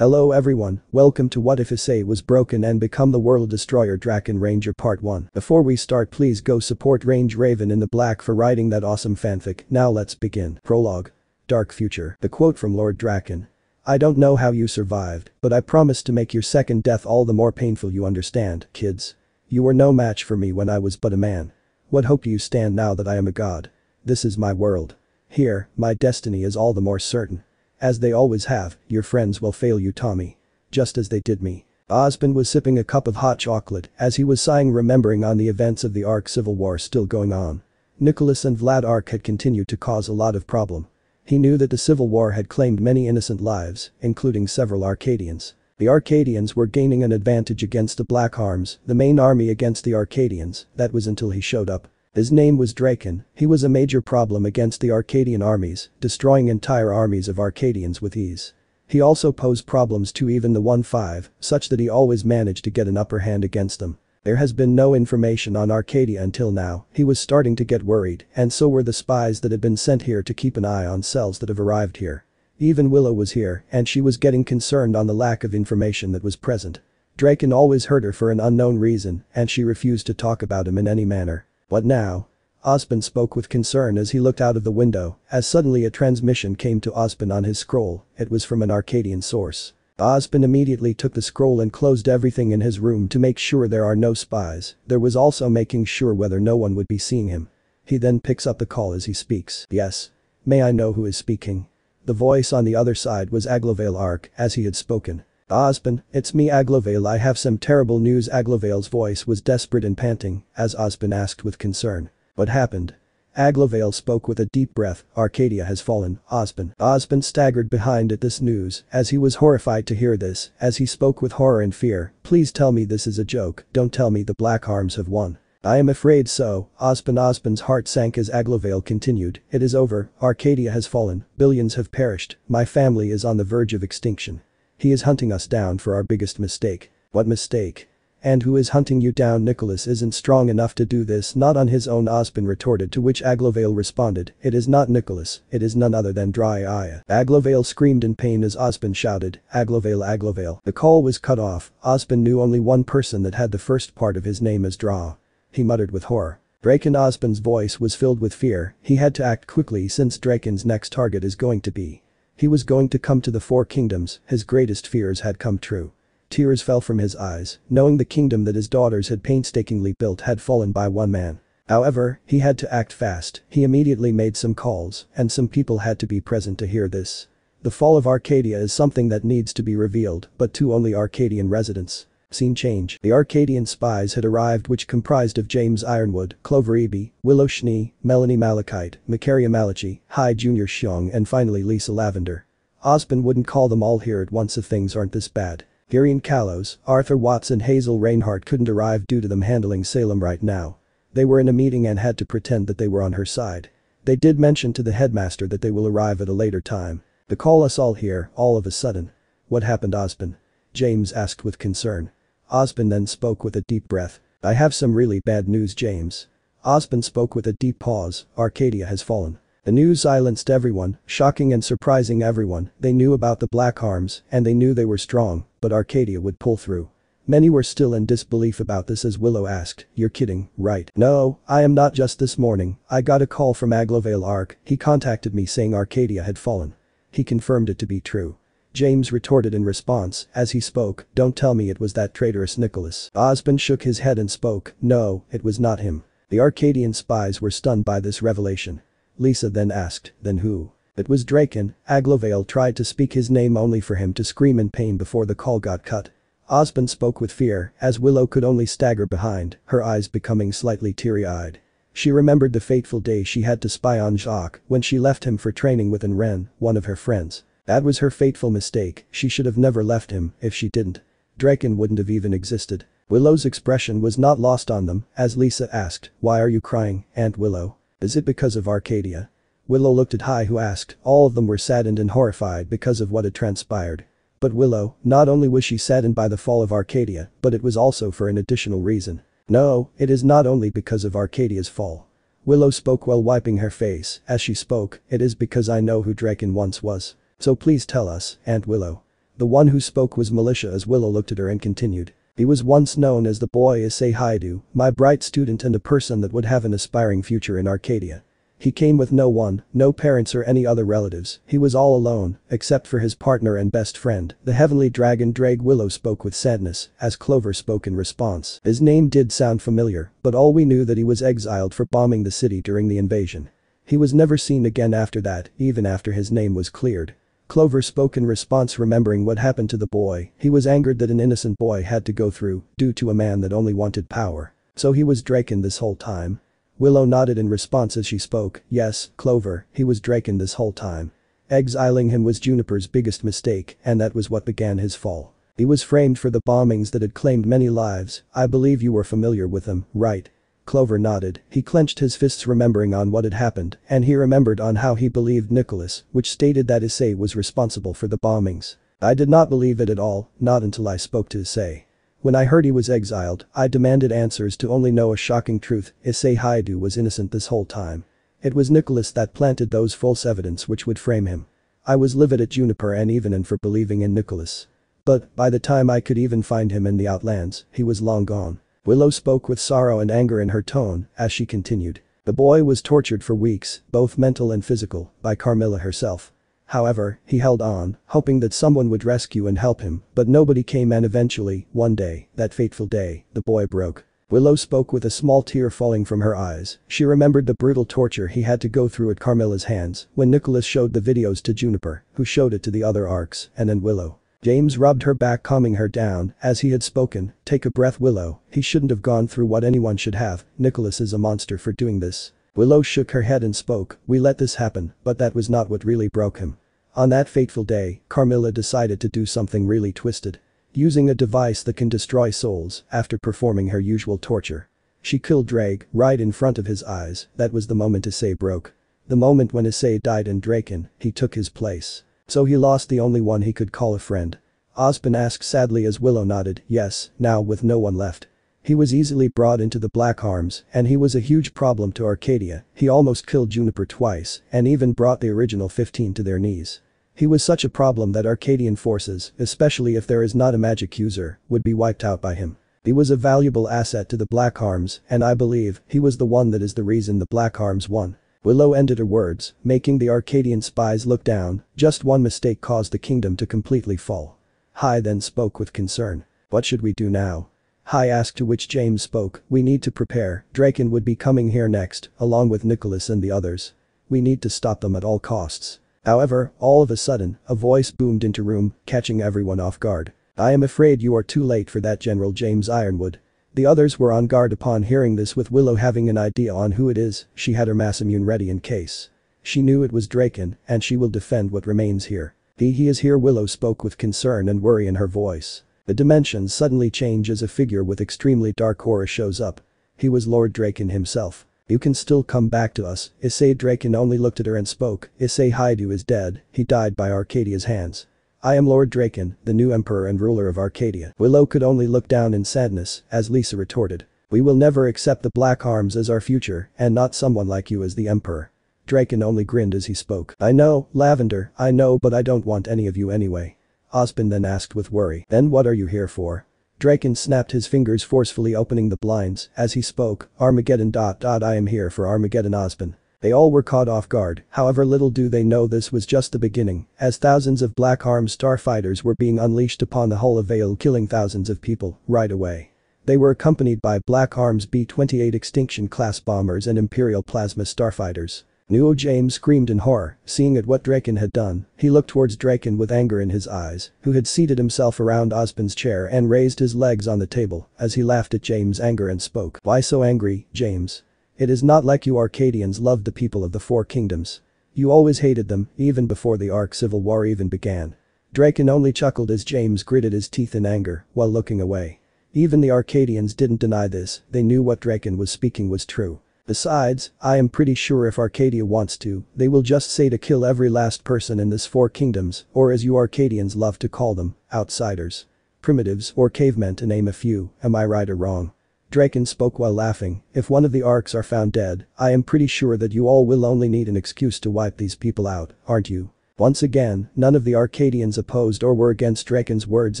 Hello everyone, welcome to what if Issei was broken and become the world destroyer Draken Ranger part 1. Before we start please go support Range Raven in the black for writing that awesome fanfic, now let's begin. Prologue. Dark Future. The quote from Lord Draken. I don't know how you survived, but I promise to make your second death all the more painful you understand, kids. You were no match for me when I was but a man. What hope do you stand now that I am a god? This is my world. Here, my destiny is all the more certain. As they always have, your friends will fail you Tommy. Just as they did me. Osborn was sipping a cup of hot chocolate as he was sighing remembering on the events of the Ark civil war still going on. Nicholas and Vlad Ark had continued to cause a lot of problem. He knew that the civil war had claimed many innocent lives, including several Arcadians. The Arcadians were gaining an advantage against the Black Arms, the main army against the Arcadians, that was until he showed up. His name was Draken, he was a major problem against the Arcadian armies, destroying entire armies of Arcadians with ease. He also posed problems to even the 1-5, such that he always managed to get an upper hand against them. There has been no information on Arcadia until now, he was starting to get worried, and so were the spies that had been sent here to keep an eye on cells that have arrived here. Even Willow was here, and she was getting concerned on the lack of information that was present. Draken always hurt her for an unknown reason, and she refused to talk about him in any manner. What now? Osborn spoke with concern as he looked out of the window, as suddenly a transmission came to Osborn on his scroll, it was from an Arcadian source. Osborn immediately took the scroll and closed everything in his room to make sure there are no spies, there was also making sure whether no one would be seeing him. He then picks up the call as he speaks, yes. May I know who is speaking? The voice on the other side was Aglovale Ark as he had spoken. Osban, it's me Aglovale I have some terrible news Aglovale's voice was desperate and panting, as Osban asked with concern. What happened? Aglovale spoke with a deep breath, Arcadia has fallen, Osban. Osban staggered behind at this news, as he was horrified to hear this, as he spoke with horror and fear, please tell me this is a joke, don't tell me the Black Arms have won. I am afraid so, Osban Osban's heart sank as Aglovale continued, it is over, Arcadia has fallen, billions have perished, my family is on the verge of extinction. He is hunting us down for our biggest mistake. What mistake? And who is hunting you down Nicholas isn't strong enough to do this not on his own Ospin retorted to which Aglovale responded, it is not Nicholas, it is none other than Dry Eye. Aglovale screamed in pain as Ospin shouted, Aglovale Aglovale. The call was cut off, Ospin knew only one person that had the first part of his name as Draw. He muttered with horror. Draken Ospin's voice was filled with fear, he had to act quickly since Draken's next target is going to be he was going to come to the four kingdoms, his greatest fears had come true. Tears fell from his eyes, knowing the kingdom that his daughters had painstakingly built had fallen by one man. However, he had to act fast, he immediately made some calls, and some people had to be present to hear this. The fall of Arcadia is something that needs to be revealed, but to only Arcadian residents. Scene change. The Arcadian spies had arrived which comprised of James Ironwood, Clover Eby, Willow Schnee, Melanie Malachite, Macaria Malachi, High Junior Xiong and finally Lisa Lavender. Osborn wouldn't call them all here at once if things aren't this bad. Gary and Callows, Arthur Watts and Hazel Reinhardt couldn't arrive due to them handling Salem right now. They were in a meeting and had to pretend that they were on her side. They did mention to the headmaster that they will arrive at a later time. To call us all here, all of a sudden. What happened Osborn? James asked with concern. Osborne then spoke with a deep breath. I have some really bad news James. Osborne spoke with a deep pause, Arcadia has fallen. The news silenced everyone, shocking and surprising everyone, they knew about the black arms, and they knew they were strong, but Arcadia would pull through. Many were still in disbelief about this as Willow asked, you're kidding, right? No, I am not just this morning, I got a call from Aglovale Arc, he contacted me saying Arcadia had fallen. He confirmed it to be true. James retorted in response, as he spoke, don't tell me it was that traitorous Nicholas. Osmond shook his head and spoke, no, it was not him. The Arcadian spies were stunned by this revelation. Lisa then asked, then who? It was Draken, Aglovale tried to speak his name only for him to scream in pain before the call got cut. Osmond spoke with fear, as Willow could only stagger behind, her eyes becoming slightly teary-eyed. She remembered the fateful day she had to spy on Jacques when she left him for training with Enren, one of her friends. That was her fateful mistake, she should have never left him, if she didn't. Draken wouldn't have even existed. Willow's expression was not lost on them, as Lisa asked, why are you crying, Aunt Willow? Is it because of Arcadia? Willow looked at Hai who asked, all of them were saddened and horrified because of what had transpired. But Willow, not only was she saddened by the fall of Arcadia, but it was also for an additional reason. No, it is not only because of Arcadia's fall. Willow spoke while wiping her face, as she spoke, it is because I know who Draken once was. So please tell us, Aunt Willow. The one who spoke was Militia as Willow looked at her and continued. He was once known as the boy I hi to, my bright student and a person that would have an aspiring future in Arcadia. He came with no one, no parents or any other relatives, he was all alone, except for his partner and best friend, the heavenly dragon Drag Willow spoke with sadness, as Clover spoke in response. His name did sound familiar, but all we knew that he was exiled for bombing the city during the invasion. He was never seen again after that, even after his name was cleared. Clover spoke in response remembering what happened to the boy, he was angered that an innocent boy had to go through, due to a man that only wanted power. So he was Draken this whole time. Willow nodded in response as she spoke, yes, Clover, he was Draken this whole time. Exiling him was Juniper's biggest mistake, and that was what began his fall. He was framed for the bombings that had claimed many lives, I believe you were familiar with them, right? Clover nodded, he clenched his fists remembering on what had happened, and he remembered on how he believed Nicholas, which stated that Issei was responsible for the bombings. I did not believe it at all, not until I spoke to Issei. When I heard he was exiled, I demanded answers to only know a shocking truth, Issei Haidu was innocent this whole time. It was Nicholas that planted those false evidence which would frame him. I was livid at Juniper and Evenin for believing in Nicholas. But, by the time I could even find him in the Outlands, he was long gone. Willow spoke with sorrow and anger in her tone as she continued. The boy was tortured for weeks, both mental and physical, by Carmilla herself. However, he held on, hoping that someone would rescue and help him, but nobody came and eventually, one day, that fateful day, the boy broke. Willow spoke with a small tear falling from her eyes, she remembered the brutal torture he had to go through at Carmilla's hands when Nicholas showed the videos to Juniper, who showed it to the other ARCs and then Willow. James rubbed her back calming her down, as he had spoken, take a breath Willow, he shouldn't have gone through what anyone should have, Nicholas is a monster for doing this. Willow shook her head and spoke, we let this happen, but that was not what really broke him. On that fateful day, Carmilla decided to do something really twisted. Using a device that can destroy souls, after performing her usual torture. She killed Drake, right in front of his eyes, that was the moment Issei broke. The moment when Issei died and Draken, he took his place. So he lost the only one he could call a friend. Osborn asked sadly as Willow nodded, yes, now with no one left. He was easily brought into the Black Arms, and he was a huge problem to Arcadia, he almost killed Juniper twice, and even brought the original 15 to their knees. He was such a problem that Arcadian forces, especially if there is not a magic user, would be wiped out by him. He was a valuable asset to the Black Arms, and I believe he was the one that is the reason the Black Arms won. Willow ended her words, making the Arcadian spies look down, just one mistake caused the kingdom to completely fall. Hai then spoke with concern. What should we do now? Hai asked to which James spoke, we need to prepare, Draken would be coming here next, along with Nicholas and the others. We need to stop them at all costs. However, all of a sudden, a voice boomed into room, catching everyone off guard. I am afraid you are too late for that General James Ironwood. The others were on guard upon hearing this with Willow having an idea on who it is, she had her mass immune ready in case. She knew it was Draken and she will defend what remains here. He he is here Willow spoke with concern and worry in her voice. The dimensions suddenly change as a figure with extremely dark aura shows up. He was Lord Draken himself. You can still come back to us, Issei Draken only looked at her and spoke, Issei Haidu is dead, he died by Arcadia's hands. I am Lord Draken, the new emperor and ruler of Arcadia. Willow could only look down in sadness, as Lisa retorted. We will never accept the Black Arms as our future, and not someone like you as the emperor. Draken only grinned as he spoke. I know, Lavender, I know but I don't want any of you anyway. Osbin then asked with worry. Then what are you here for? Draken snapped his fingers forcefully opening the blinds as he spoke, Armageddon dot dot I am here for Armageddon Osbin. They all were caught off guard, however little do they know this was just the beginning, as thousands of black Arms starfighters were being unleashed upon the hull of Vale killing thousands of people, right away. They were accompanied by Black Arm's B-28 extinction-class bombers and Imperial Plasma starfighters. Neo James screamed in horror, seeing at what Draken had done, he looked towards Draken with anger in his eyes, who had seated himself around Osborne's chair and raised his legs on the table, as he laughed at James' anger and spoke, why so angry, James? It is not like you Arcadians loved the people of the Four Kingdoms. You always hated them, even before the Arc Civil War even began. Draken only chuckled as James gritted his teeth in anger while looking away. Even the Arcadians didn't deny this, they knew what Draken was speaking was true. Besides, I am pretty sure if Arcadia wants to, they will just say to kill every last person in this four kingdoms, or as you Arcadians love to call them, outsiders. Primitives or cavemen to name a few, am I right or wrong? Draken spoke while laughing, if one of the arcs are found dead, I am pretty sure that you all will only need an excuse to wipe these people out, aren't you? Once again, none of the Arcadians opposed or were against Draken's words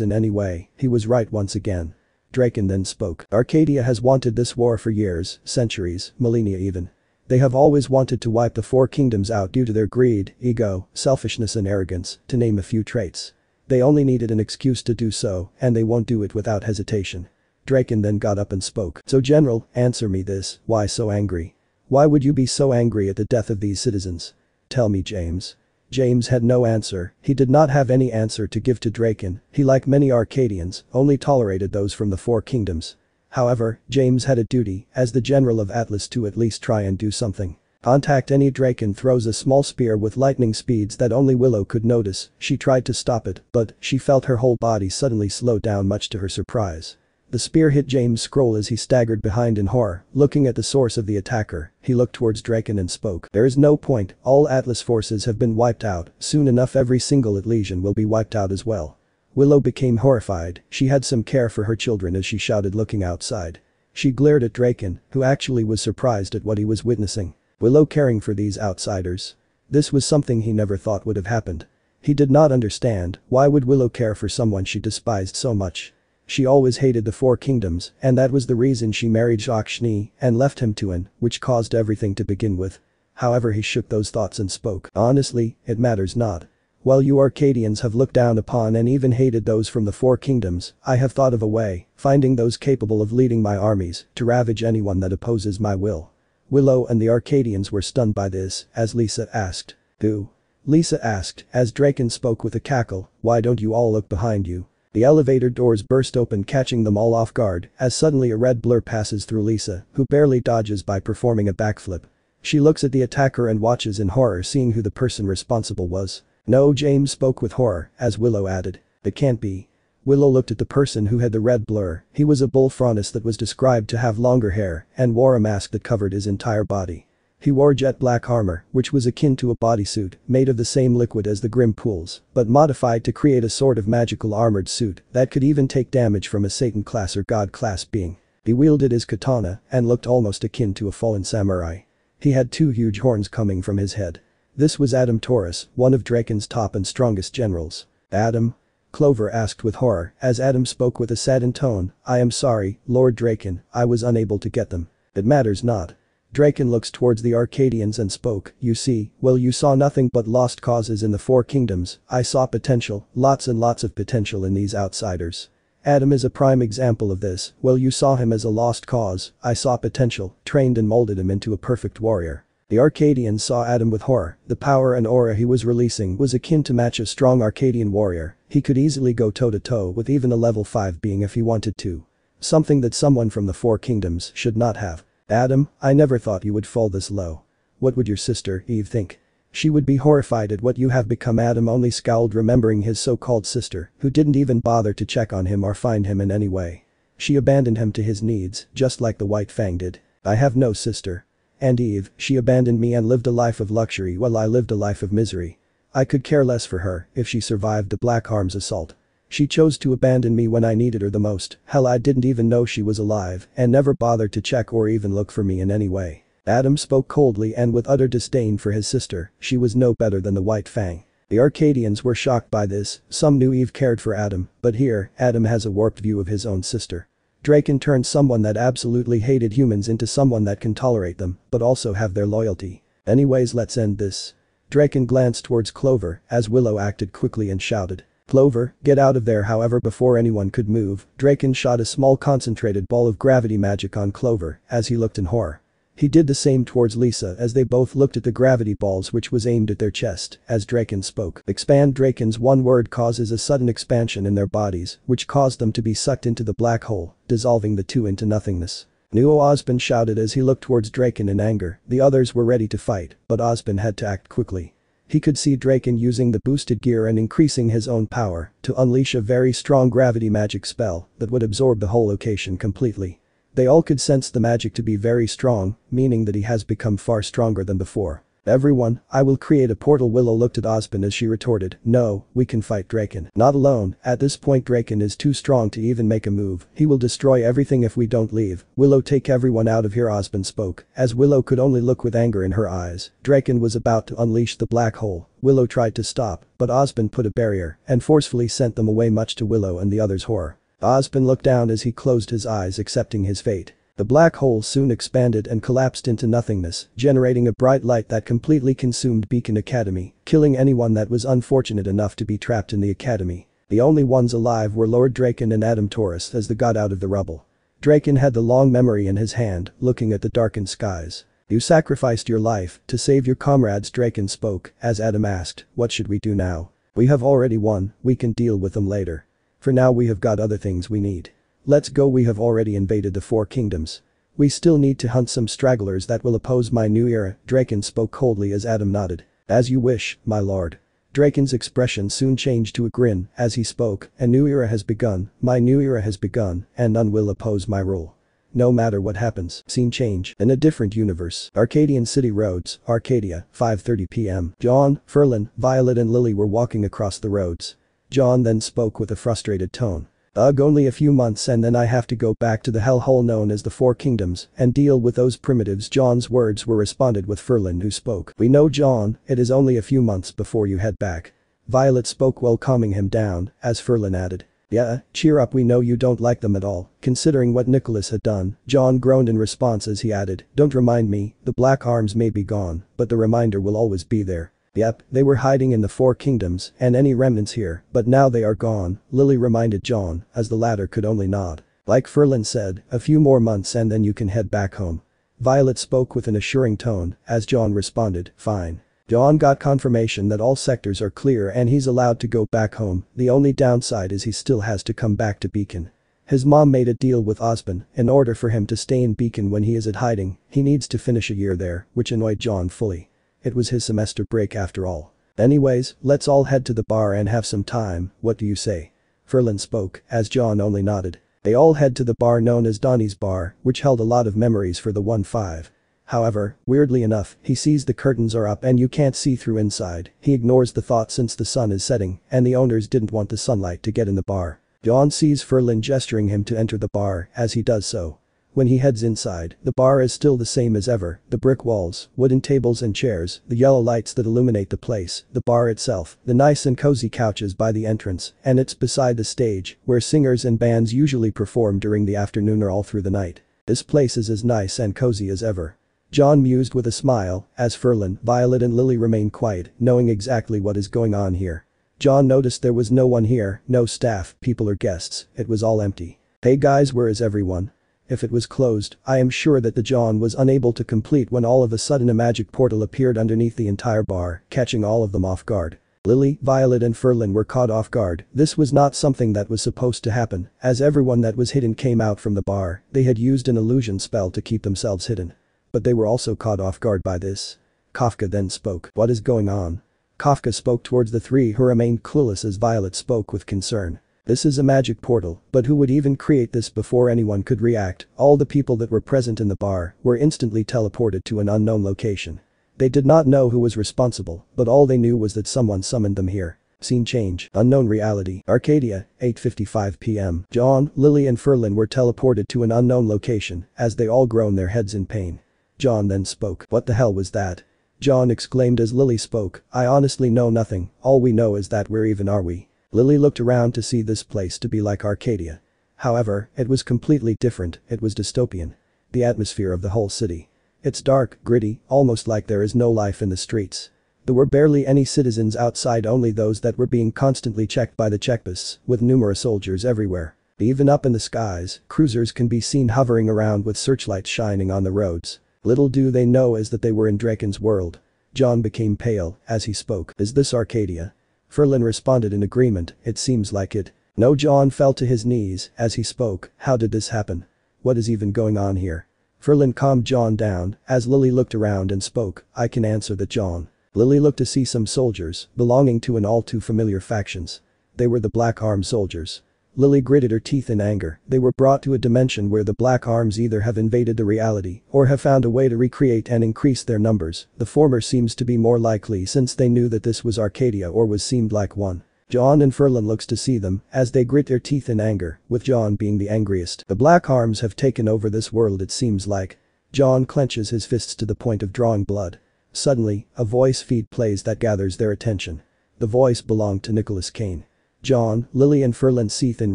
in any way, he was right once again. Draken then spoke. Arcadia has wanted this war for years, centuries, millennia even. They have always wanted to wipe the four kingdoms out due to their greed, ego, selfishness and arrogance, to name a few traits. They only needed an excuse to do so, and they won't do it without hesitation. Draken then got up and spoke. So general, answer me this, why so angry? Why would you be so angry at the death of these citizens? Tell me James. James had no answer, he did not have any answer to give to Draken, he like many Arcadians, only tolerated those from the four kingdoms. However, James had a duty, as the general of Atlas to at least try and do something. Contact any Draken throws a small spear with lightning speeds that only Willow could notice, she tried to stop it, but she felt her whole body suddenly slow down much to her surprise. The spear hit James Scroll as he staggered behind in horror, looking at the source of the attacker, he looked towards Draken and spoke. There is no point, all Atlas forces have been wiped out, soon enough every single Atlesian will be wiped out as well. Willow became horrified, she had some care for her children as she shouted looking outside. She glared at Draken, who actually was surprised at what he was witnessing. Willow caring for these outsiders. This was something he never thought would have happened. He did not understand, why would Willow care for someone she despised so much? She always hated the Four Kingdoms and that was the reason she married Lakshmi and left him to An, which caused everything to begin with. However he shook those thoughts and spoke, honestly, it matters not. While you Arcadians have looked down upon and even hated those from the Four Kingdoms, I have thought of a way, finding those capable of leading my armies, to ravage anyone that opposes my will. Willow and the Arcadians were stunned by this, as Lisa asked. Who? Lisa asked, as Draken spoke with a cackle, why don't you all look behind you? The elevator doors burst open catching them all off guard as suddenly a red blur passes through Lisa, who barely dodges by performing a backflip. She looks at the attacker and watches in horror seeing who the person responsible was. No James spoke with horror, as Willow added. It can't be. Willow looked at the person who had the red blur, he was a bull that was described to have longer hair and wore a mask that covered his entire body. He wore jet black armor, which was akin to a bodysuit, made of the same liquid as the grim pools, but modified to create a sort of magical armored suit that could even take damage from a Satan-class or God-class being. He wielded his katana and looked almost akin to a fallen samurai. He had two huge horns coming from his head. This was Adam Torres, one of Draken's top and strongest generals. Adam? Clover asked with horror as Adam spoke with a saddened tone, I am sorry, Lord Draken, I was unable to get them. It matters not, Draken looks towards the Arcadians and spoke, you see, well you saw nothing but lost causes in the four kingdoms, I saw potential, lots and lots of potential in these outsiders. Adam is a prime example of this, well you saw him as a lost cause, I saw potential, trained and molded him into a perfect warrior. The Arcadians saw Adam with horror, the power and aura he was releasing was akin to match a strong Arcadian warrior, he could easily go toe-to-toe -to -toe with even a level 5 being if he wanted to. Something that someone from the four kingdoms should not have. Adam, I never thought you would fall this low. What would your sister, Eve, think? She would be horrified at what you have become Adam only scowled remembering his so-called sister, who didn't even bother to check on him or find him in any way. She abandoned him to his needs, just like the White Fang did. I have no sister. And Eve, she abandoned me and lived a life of luxury while I lived a life of misery. I could care less for her if she survived the Black Arm's assault. She chose to abandon me when I needed her the most, hell I didn't even know she was alive and never bothered to check or even look for me in any way. Adam spoke coldly and with utter disdain for his sister, she was no better than the White Fang. The Arcadians were shocked by this, some knew Eve cared for Adam, but here, Adam has a warped view of his own sister. Draken turned someone that absolutely hated humans into someone that can tolerate them, but also have their loyalty. Anyways let's end this. Draken glanced towards Clover as Willow acted quickly and shouted, Plover, get out of there however before anyone could move, Draken shot a small concentrated ball of gravity magic on Clover as he looked in horror. He did the same towards Lisa as they both looked at the gravity balls which was aimed at their chest as Draken spoke. Expand Draken's one word causes a sudden expansion in their bodies which caused them to be sucked into the black hole, dissolving the two into nothingness. Nuo Osbin shouted as he looked towards Draken in anger, the others were ready to fight, but Osbin had to act quickly. He could see Draken using the boosted gear and increasing his own power to unleash a very strong gravity magic spell that would absorb the whole location completely. They all could sense the magic to be very strong, meaning that he has become far stronger than before. Everyone, I will create a portal Willow looked at Osborn as she retorted, no, we can fight Draken. Not alone, at this point Draken is too strong to even make a move, he will destroy everything if we don't leave, Willow take everyone out of here Osborn spoke, as Willow could only look with anger in her eyes, Draken was about to unleash the black hole, Willow tried to stop, but Osborn put a barrier and forcefully sent them away much to Willow and the others' horror. Osborn looked down as he closed his eyes accepting his fate. The black hole soon expanded and collapsed into nothingness, generating a bright light that completely consumed Beacon Academy, killing anyone that was unfortunate enough to be trapped in the academy. The only ones alive were Lord Draken and Adam Torres as they got out of the rubble. Draken had the long memory in his hand, looking at the darkened skies. You sacrificed your life to save your comrades Draken spoke, as Adam asked, what should we do now? We have already won, we can deal with them later. For now we have got other things we need. Let's go we have already invaded the four kingdoms. We still need to hunt some stragglers that will oppose my new era, Draken spoke coldly as Adam nodded. As you wish, my lord. Draken's expression soon changed to a grin as he spoke, a new era has begun, my new era has begun, and none will oppose my rule. No matter what happens, scene change, in a different universe, Arcadian City Roads, Arcadia, 5.30 p.m. John, Ferlin, Violet and Lily were walking across the roads. John then spoke with a frustrated tone. Ugh only a few months and then I have to go back to the hellhole known as the Four Kingdoms and deal with those primitives John's words were responded with Ferlin who spoke. We know John, it is only a few months before you head back. Violet spoke while calming him down, as Ferlin added. Yeah, cheer up we know you don't like them at all, considering what Nicholas had done, John groaned in response as he added, don't remind me, the black arms may be gone, but the reminder will always be there. Yep, they were hiding in the Four Kingdoms and any remnants here, but now they are gone, Lily reminded John, as the latter could only nod. Like Ferlin said, a few more months and then you can head back home. Violet spoke with an assuring tone, as John responded, fine. John got confirmation that all sectors are clear and he's allowed to go back home, the only downside is he still has to come back to Beacon. His mom made a deal with Osborn in order for him to stay in Beacon when he is at hiding, he needs to finish a year there, which annoyed John fully. It was his semester break after all. Anyways, let's all head to the bar and have some time, what do you say? Ferlin spoke, as John only nodded. They all head to the bar known as Donnie's Bar, which held a lot of memories for the 1-5. However, weirdly enough, he sees the curtains are up and you can't see through inside, he ignores the thought since the sun is setting and the owners didn't want the sunlight to get in the bar. John sees Ferlin gesturing him to enter the bar, as he does so, when he heads inside, the bar is still the same as ever, the brick walls, wooden tables and chairs, the yellow lights that illuminate the place, the bar itself, the nice and cozy couches by the entrance, and it's beside the stage, where singers and bands usually perform during the afternoon or all through the night. This place is as nice and cozy as ever. John mused with a smile, as Ferlin, Violet and Lily remained quiet, knowing exactly what is going on here. John noticed there was no one here, no staff, people or guests, it was all empty. Hey guys where is everyone? If it was closed, I am sure that the John was unable to complete when all of a sudden a magic portal appeared underneath the entire bar, catching all of them off guard. Lily, Violet and Ferlin were caught off guard, this was not something that was supposed to happen, as everyone that was hidden came out from the bar, they had used an illusion spell to keep themselves hidden. But they were also caught off guard by this. Kafka then spoke, what is going on? Kafka spoke towards the three who remained clueless as Violet spoke with concern. This is a magic portal, but who would even create this before anyone could react, all the people that were present in the bar were instantly teleported to an unknown location. They did not know who was responsible, but all they knew was that someone summoned them here. Scene change, unknown reality, Arcadia, 8.55 p.m. John, Lily and Ferlin were teleported to an unknown location as they all groaned their heads in pain. John then spoke, what the hell was that? John exclaimed as Lily spoke, I honestly know nothing, all we know is that we're even are we. Lily looked around to see this place to be like Arcadia. However, it was completely different, it was dystopian. The atmosphere of the whole city. It's dark, gritty, almost like there is no life in the streets. There were barely any citizens outside only those that were being constantly checked by the checkposts, with numerous soldiers everywhere. Even up in the skies, cruisers can be seen hovering around with searchlights shining on the roads. Little do they know is that they were in Draken's world. John became pale as he spoke, is this Arcadia? Ferlin responded in agreement, it seems like it. No John fell to his knees as he spoke, how did this happen? What is even going on here? Ferlin calmed John down as Lily looked around and spoke, I can answer that John. Lily looked to see some soldiers belonging to an all too familiar factions. They were the Black Arm soldiers. Lily gritted her teeth in anger, they were brought to a dimension where the black arms either have invaded the reality or have found a way to recreate and increase their numbers, the former seems to be more likely since they knew that this was Arcadia or was seemed like one. John and Ferlin looks to see them as they grit their teeth in anger, with John being the angriest. The black arms have taken over this world it seems like. John clenches his fists to the point of drawing blood. Suddenly, a voice feed plays that gathers their attention. The voice belonged to Nicholas Kane. John, Lily and Ferlin seethe in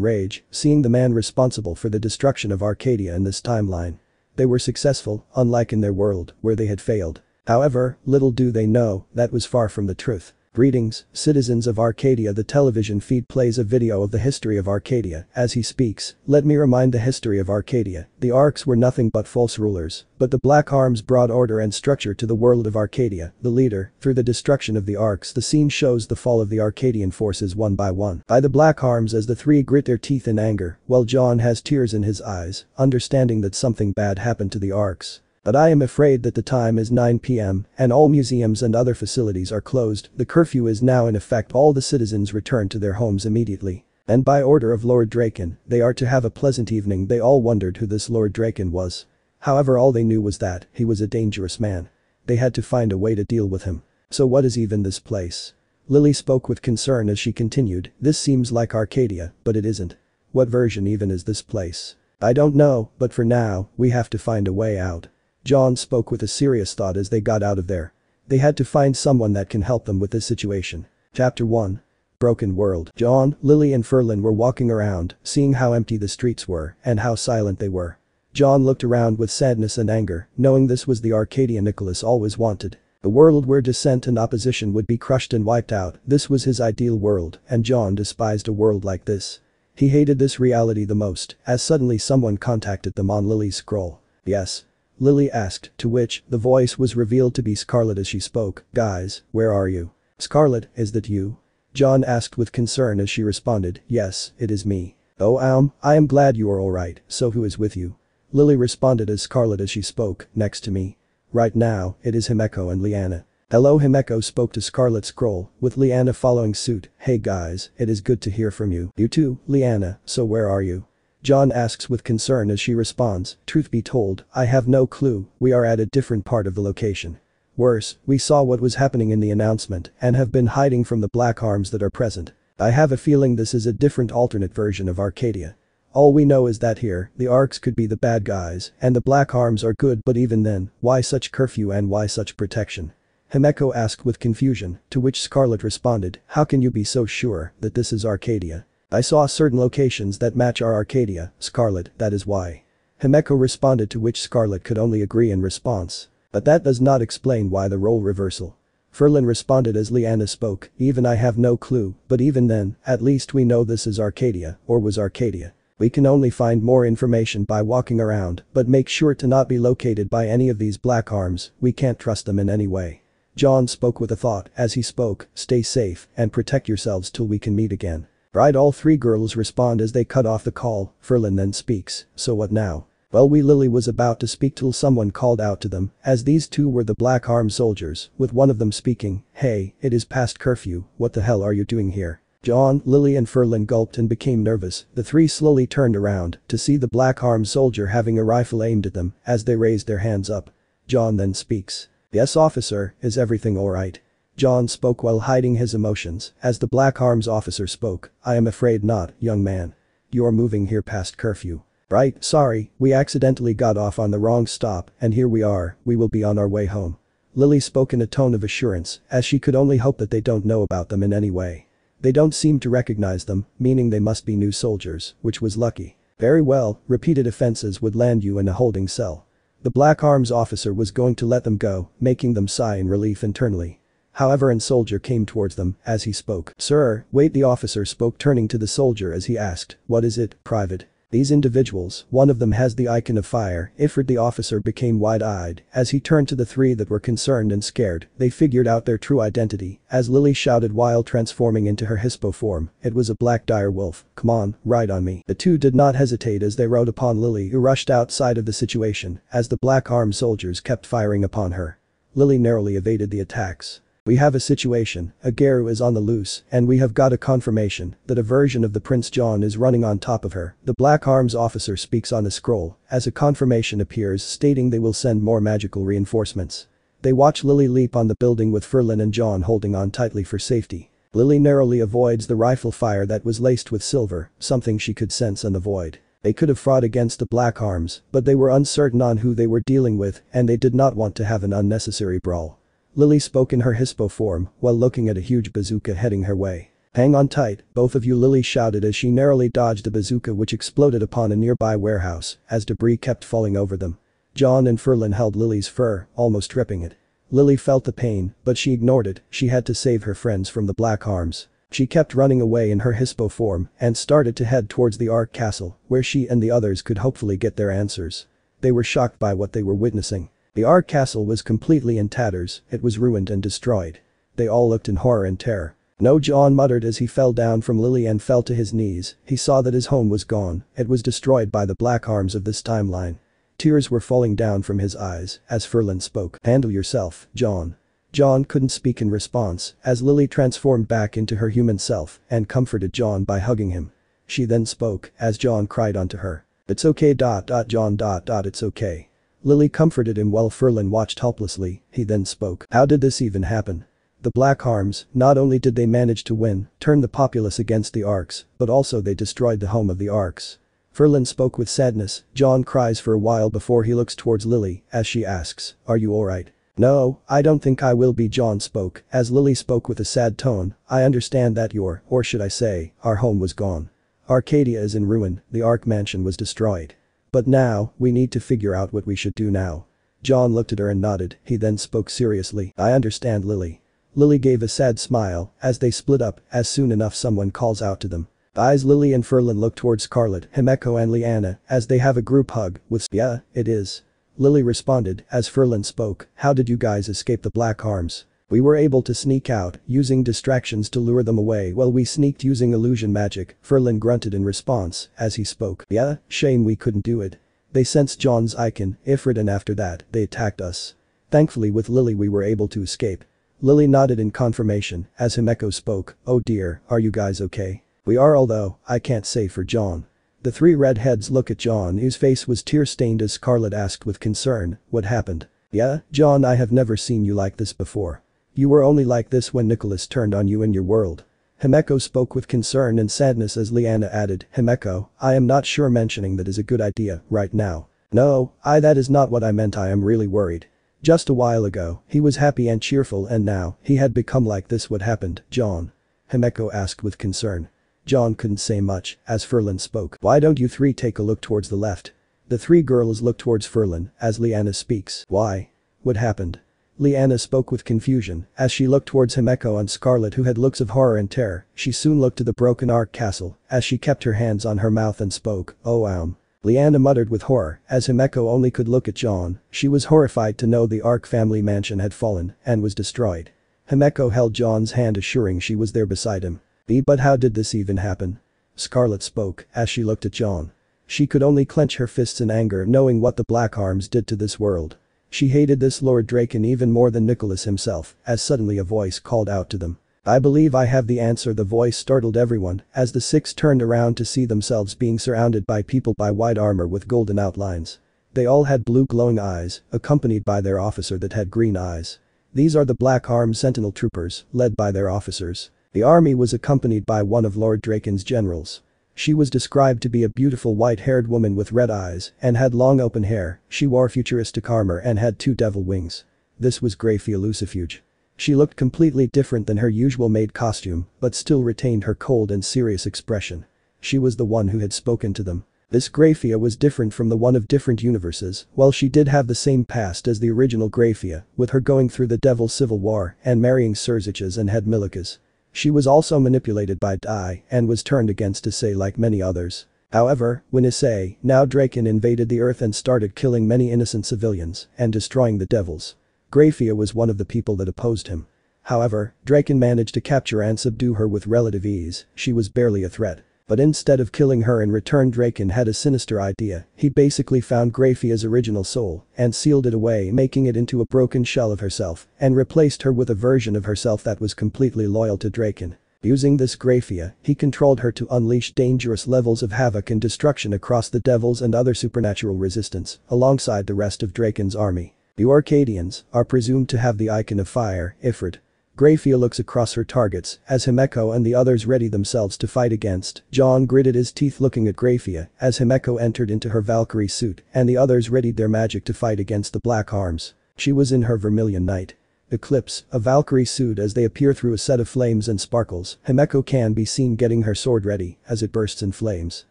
rage, seeing the man responsible for the destruction of Arcadia in this timeline. They were successful, unlike in their world, where they had failed. However, little do they know, that was far from the truth. Greetings, citizens of Arcadia the television feed plays a video of the history of Arcadia, as he speaks, let me remind the history of Arcadia, the Arcs were nothing but false rulers, but the Black Arms brought order and structure to the world of Arcadia, the leader, through the destruction of the Arcs the scene shows the fall of the Arcadian forces one by one, by the Black Arms as the three grit their teeth in anger, while John has tears in his eyes, understanding that something bad happened to the Arcs, but I am afraid that the time is 9 p.m. and all museums and other facilities are closed, the curfew is now in effect all the citizens return to their homes immediately. And by order of Lord Draken, they are to have a pleasant evening they all wondered who this Lord Draken was. However all they knew was that he was a dangerous man. They had to find a way to deal with him. So what is even this place? Lily spoke with concern as she continued, this seems like Arcadia, but it isn't. What version even is this place? I don't know, but for now, we have to find a way out. John spoke with a serious thought as they got out of there. They had to find someone that can help them with this situation. Chapter 1. Broken World. John, Lily and Ferlin were walking around, seeing how empty the streets were and how silent they were. John looked around with sadness and anger, knowing this was the Arcadia Nicholas always wanted. The world where dissent and opposition would be crushed and wiped out, this was his ideal world, and John despised a world like this. He hated this reality the most, as suddenly someone contacted them on Lily's scroll. Yes. Lily asked, to which, the voice was revealed to be Scarlet as she spoke, guys, where are you? Scarlet, is that you? John asked with concern as she responded, yes, it is me. Oh um, I am glad you are alright, so who is with you? Lily responded as Scarlet as she spoke, next to me. Right now, it is Himeko and Liana. Hello Himeko spoke to Scarlet Scroll, with Liana following suit, hey guys, it is good to hear from you, you too, Liana, so where are you? John asks with concern as she responds, truth be told, I have no clue, we are at a different part of the location. Worse, we saw what was happening in the announcement and have been hiding from the black arms that are present. I have a feeling this is a different alternate version of Arcadia. All we know is that here, the Arcs could be the bad guys and the black arms are good but even then, why such curfew and why such protection? Himeko asked with confusion, to which Scarlet responded, how can you be so sure that this is Arcadia? I saw certain locations that match our Arcadia, Scarlet, that is why. Himeko responded to which Scarlet could only agree in response. But that does not explain why the role reversal. Ferlin responded as Liana spoke, even I have no clue, but even then, at least we know this is Arcadia, or was Arcadia. We can only find more information by walking around, but make sure to not be located by any of these black arms, we can't trust them in any way. John spoke with a thought as he spoke, stay safe and protect yourselves till we can meet again. Right all three girls respond as they cut off the call, Ferlin then speaks, so what now? Well we Lily was about to speak till someone called out to them, as these two were the black armed soldiers, with one of them speaking, hey, it is past curfew, what the hell are you doing here? John, Lily and Ferlin gulped and became nervous, the three slowly turned around to see the black armed soldier having a rifle aimed at them as they raised their hands up. John then speaks. Yes officer, is everything alright? John spoke while hiding his emotions, as the Black Arms officer spoke, I am afraid not, young man. You're moving here past curfew. Right, sorry, we accidentally got off on the wrong stop, and here we are, we will be on our way home. Lily spoke in a tone of assurance, as she could only hope that they don't know about them in any way. They don't seem to recognize them, meaning they must be new soldiers, which was lucky. Very well, repeated offenses would land you in a holding cell. The Black Arms officer was going to let them go, making them sigh in relief internally. However an soldier came towards them as he spoke. Sir, wait the officer spoke turning to the soldier as he asked, what is it, private? These individuals, one of them has the icon of fire, Ifrit the officer became wide-eyed, as he turned to the three that were concerned and scared, they figured out their true identity, as Lily shouted while transforming into her Hispo form, it was a black dire wolf, come on, ride on me. The two did not hesitate as they rode upon Lily who rushed outside of the situation, as the black armed soldiers kept firing upon her. Lily narrowly evaded the attacks, we have a situation, a Garu is on the loose, and we have got a confirmation that a version of the Prince John is running on top of her. The Black Arms officer speaks on a scroll, as a confirmation appears stating they will send more magical reinforcements. They watch Lily leap on the building with Ferlin and John holding on tightly for safety. Lily narrowly avoids the rifle fire that was laced with silver, something she could sense in the void. They could have fought against the Black Arms, but they were uncertain on who they were dealing with and they did not want to have an unnecessary brawl. Lily spoke in her Hispo form while looking at a huge bazooka heading her way. Hang on tight, both of you Lily shouted as she narrowly dodged a bazooka which exploded upon a nearby warehouse as debris kept falling over them. John and Ferlin held Lily's fur, almost ripping it. Lily felt the pain, but she ignored it, she had to save her friends from the black arms. She kept running away in her Hispo form and started to head towards the Ark Castle, where she and the others could hopefully get their answers. They were shocked by what they were witnessing. The Ark castle was completely in tatters, it was ruined and destroyed. They all looked in horror and terror. No John muttered as he fell down from Lily and fell to his knees, he saw that his home was gone, it was destroyed by the black arms of this timeline. Tears were falling down from his eyes as Ferlin spoke, handle yourself, John. John couldn't speak in response as Lily transformed back into her human self and comforted John by hugging him. She then spoke as John cried unto her. It's okay dot dot John dot dot it's okay. Lily comforted him while Ferlin watched helplessly, he then spoke. How did this even happen? The Black Arms, not only did they manage to win, turn the populace against the Arcs, but also they destroyed the home of the Arcs. Ferlin spoke with sadness, John cries for a while before he looks towards Lily, as she asks, are you alright? No, I don't think I will be John spoke, as Lily spoke with a sad tone, I understand that your, or should I say, our home was gone. Arcadia is in ruin, the Ark mansion was destroyed. But now, we need to figure out what we should do now. John looked at her and nodded, he then spoke seriously, I understand Lily. Lily gave a sad smile, as they split up, as soon enough someone calls out to them. Eyes Lily and Ferlin look towards Scarlett, Himeko and Liana, as they have a group hug, with yeah, it is. Lily responded, as Ferlin spoke, how did you guys escape the black arms? We were able to sneak out, using distractions to lure them away while we sneaked using illusion magic, Ferlin grunted in response as he spoke. Yeah, shame we couldn't do it. They sensed John's icon, Ifrit and after that, they attacked us. Thankfully with Lily we were able to escape. Lily nodded in confirmation as Himeko spoke, oh dear, are you guys okay? We are although, I can't say for John. The three redheads look at John whose face was tear-stained as Scarlett asked with concern, what happened? Yeah, John I have never seen you like this before. You were only like this when Nicholas turned on you and your world. Himeko spoke with concern and sadness as Liana added, Himeko, I am not sure mentioning that is a good idea, right now. No, I that is not what I meant I am really worried. Just a while ago, he was happy and cheerful and now, he had become like this what happened, John? Himeko asked with concern. John couldn't say much, as Ferlin spoke. Why don't you three take a look towards the left? The three girls looked towards Ferlin, as Liana speaks. Why? What happened? Leanna spoke with confusion, as she looked towards Himeko and Scarlet who had looks of horror and terror, she soon looked to the broken ark castle, as she kept her hands on her mouth and spoke, oh um. Leanna muttered with horror, as Himeko only could look at John, she was horrified to know the Ark family mansion had fallen and was destroyed. Himeko held John's hand assuring she was there beside him. B but how did this even happen? Scarlet spoke, as she looked at John. She could only clench her fists in anger knowing what the black arms did to this world. She hated this Lord Draken even more than Nicholas himself, as suddenly a voice called out to them. I believe I have the answer the voice startled everyone as the six turned around to see themselves being surrounded by people by white armor with golden outlines. They all had blue glowing eyes, accompanied by their officer that had green eyes. These are the black arm sentinel troopers, led by their officers. The army was accompanied by one of Lord Draken's generals. She was described to be a beautiful white-haired woman with red eyes and had long open hair, she wore futuristic armor and had two devil wings. This was Grafia Lucifuge. She looked completely different than her usual maid costume, but still retained her cold and serious expression. She was the one who had spoken to them. This Grafia was different from the one of different universes, while she did have the same past as the original Grafia, with her going through the Devil Civil War and marrying Surziches and Hedmilikas. She was also manipulated by Dai and was turned against Issei like many others. However, when Issei, now Draken invaded the earth and started killing many innocent civilians and destroying the devils. Grafia was one of the people that opposed him. However, Draken managed to capture and subdue her with relative ease, she was barely a threat. But instead of killing her in return Draken had a sinister idea, he basically found Grafia's original soul and sealed it away making it into a broken shell of herself and replaced her with a version of herself that was completely loyal to Draken. Using this Grafia, he controlled her to unleash dangerous levels of havoc and destruction across the devils and other supernatural resistance, alongside the rest of Draken's army. The Orcadians are presumed to have the icon of fire, Ifrit, Grafia looks across her targets as Himeko and the others ready themselves to fight against. John gritted his teeth looking at Grafia as Himeko entered into her Valkyrie suit and the others readied their magic to fight against the Black Arms. She was in her vermilion knight. Eclipse, a Valkyrie suit as they appear through a set of flames and sparkles, Himeko can be seen getting her sword ready as it bursts in flames.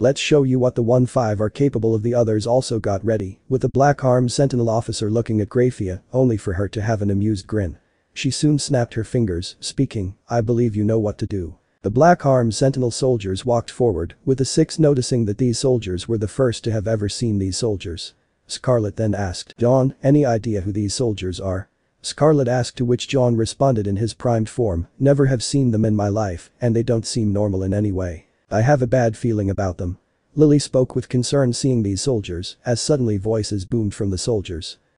Let's show you what the 1-5 are capable of the others also got ready, with a black arm sentinel officer looking at Grafia, only for her to have an amused grin. She soon snapped her fingers, speaking, I believe you know what to do. The black armed sentinel soldiers walked forward, with the six noticing that these soldiers were the first to have ever seen these soldiers. Scarlet then asked, John, any idea who these soldiers are? Scarlet asked to which John responded in his primed form, never have seen them in my life, and they don't seem normal in any way. I have a bad feeling about them. Lily spoke with concern seeing these soldiers, as suddenly voices boomed from the soldiers.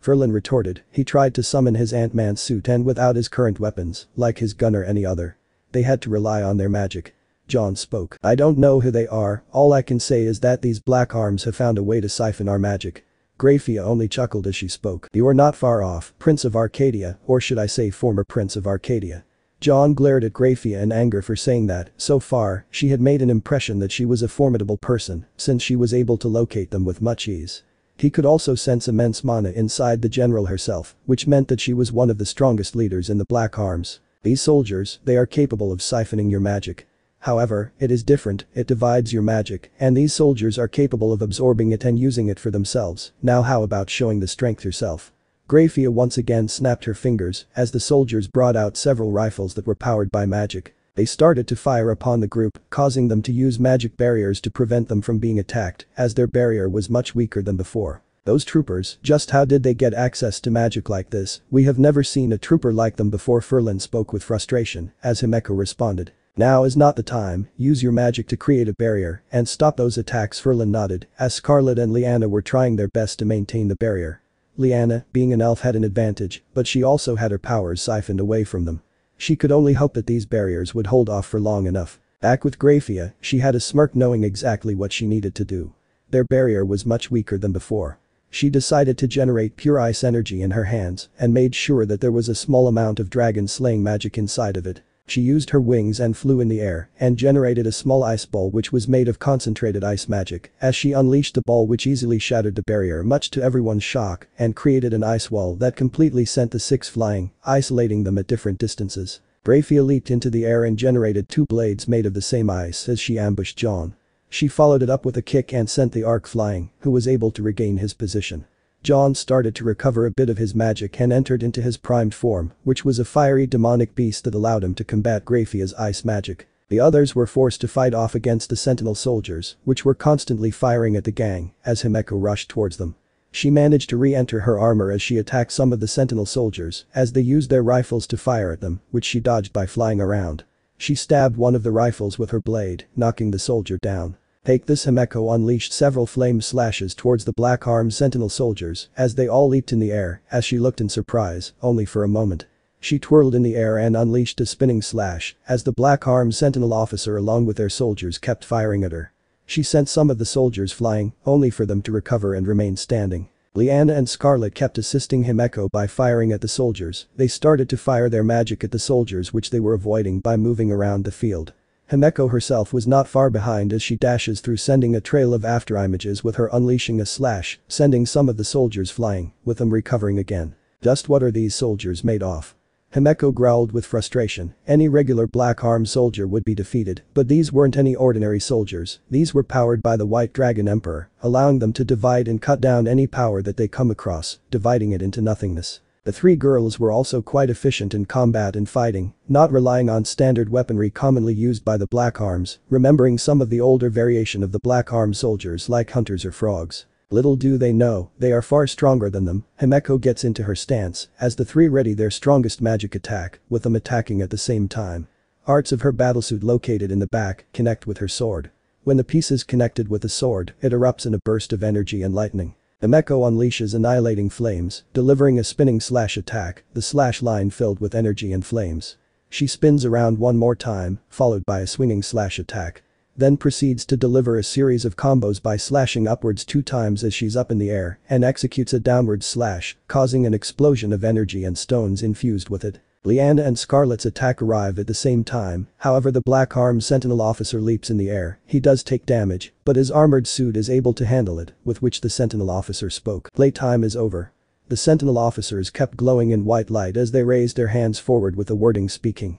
Verlin retorted, he tried to summon his Ant-Man suit and without his current weapons, like his gun or any other. They had to rely on their magic. John spoke, I don't know who they are, all I can say is that these black arms have found a way to siphon our magic. Grafia only chuckled as she spoke, you are not far off, Prince of Arcadia, or should I say former Prince of Arcadia. John glared at Grafia in anger for saying that, so far, she had made an impression that she was a formidable person, since she was able to locate them with much ease. He could also sense immense mana inside the general herself, which meant that she was one of the strongest leaders in the Black Arms. These soldiers, they are capable of siphoning your magic. However, it is different, it divides your magic, and these soldiers are capable of absorbing it and using it for themselves, now how about showing the strength yourself? Grafia once again snapped her fingers as the soldiers brought out several rifles that were powered by magic they started to fire upon the group, causing them to use magic barriers to prevent them from being attacked, as their barrier was much weaker than before. Those troopers, just how did they get access to magic like this, we have never seen a trooper like them before Furlan spoke with frustration, as Himeko responded. Now is not the time, use your magic to create a barrier and stop those attacks Furlan nodded, as Scarlet and Liana were trying their best to maintain the barrier. Liana, being an elf had an advantage, but she also had her powers siphoned away from them. She could only hope that these barriers would hold off for long enough. Back with Grafia, she had a smirk knowing exactly what she needed to do. Their barrier was much weaker than before. She decided to generate pure ice energy in her hands and made sure that there was a small amount of dragon slaying magic inside of it she used her wings and flew in the air and generated a small ice ball which was made of concentrated ice magic as she unleashed the ball which easily shattered the barrier much to everyone's shock and created an ice wall that completely sent the six flying, isolating them at different distances. Brafia leaped into the air and generated two blades made of the same ice as she ambushed John. She followed it up with a kick and sent the arc flying, who was able to regain his position. John started to recover a bit of his magic and entered into his primed form, which was a fiery demonic beast that allowed him to combat Graffia's ice magic. The others were forced to fight off against the sentinel soldiers, which were constantly firing at the gang, as Himeko rushed towards them. She managed to re-enter her armor as she attacked some of the sentinel soldiers, as they used their rifles to fire at them, which she dodged by flying around. She stabbed one of the rifles with her blade, knocking the soldier down. Take this Himeko unleashed several flame slashes towards the black armed sentinel soldiers as they all leaped in the air as she looked in surprise, only for a moment. She twirled in the air and unleashed a spinning slash as the black armed sentinel officer along with their soldiers kept firing at her. She sent some of the soldiers flying, only for them to recover and remain standing. Leanna and Scarlet kept assisting Himeko by firing at the soldiers, they started to fire their magic at the soldiers which they were avoiding by moving around the field. Himeko herself was not far behind as she dashes through sending a trail of afterimages with her unleashing a slash, sending some of the soldiers flying, with them recovering again. Just what are these soldiers made of? Himeko growled with frustration, any regular black armed soldier would be defeated, but these weren't any ordinary soldiers, these were powered by the White Dragon Emperor, allowing them to divide and cut down any power that they come across, dividing it into nothingness. The three girls were also quite efficient in combat and fighting, not relying on standard weaponry commonly used by the Black Arms, remembering some of the older variation of the Black Arm soldiers like hunters or frogs. Little do they know, they are far stronger than them, Himeko gets into her stance as the three ready their strongest magic attack, with them attacking at the same time. Arts of her battlesuit located in the back connect with her sword. When the pieces connected with the sword, it erupts in a burst of energy and lightning. Emeko unleashes annihilating flames, delivering a spinning slash attack, the slash line filled with energy and flames. She spins around one more time, followed by a swinging slash attack. Then proceeds to deliver a series of combos by slashing upwards two times as she's up in the air and executes a downward slash, causing an explosion of energy and stones infused with it. Leanna and Scarlet's attack arrive at the same time, however the black armed sentinel officer leaps in the air, he does take damage, but his armored suit is able to handle it, with which the sentinel officer spoke. Playtime is over. The sentinel officers kept glowing in white light as they raised their hands forward with the wording speaking.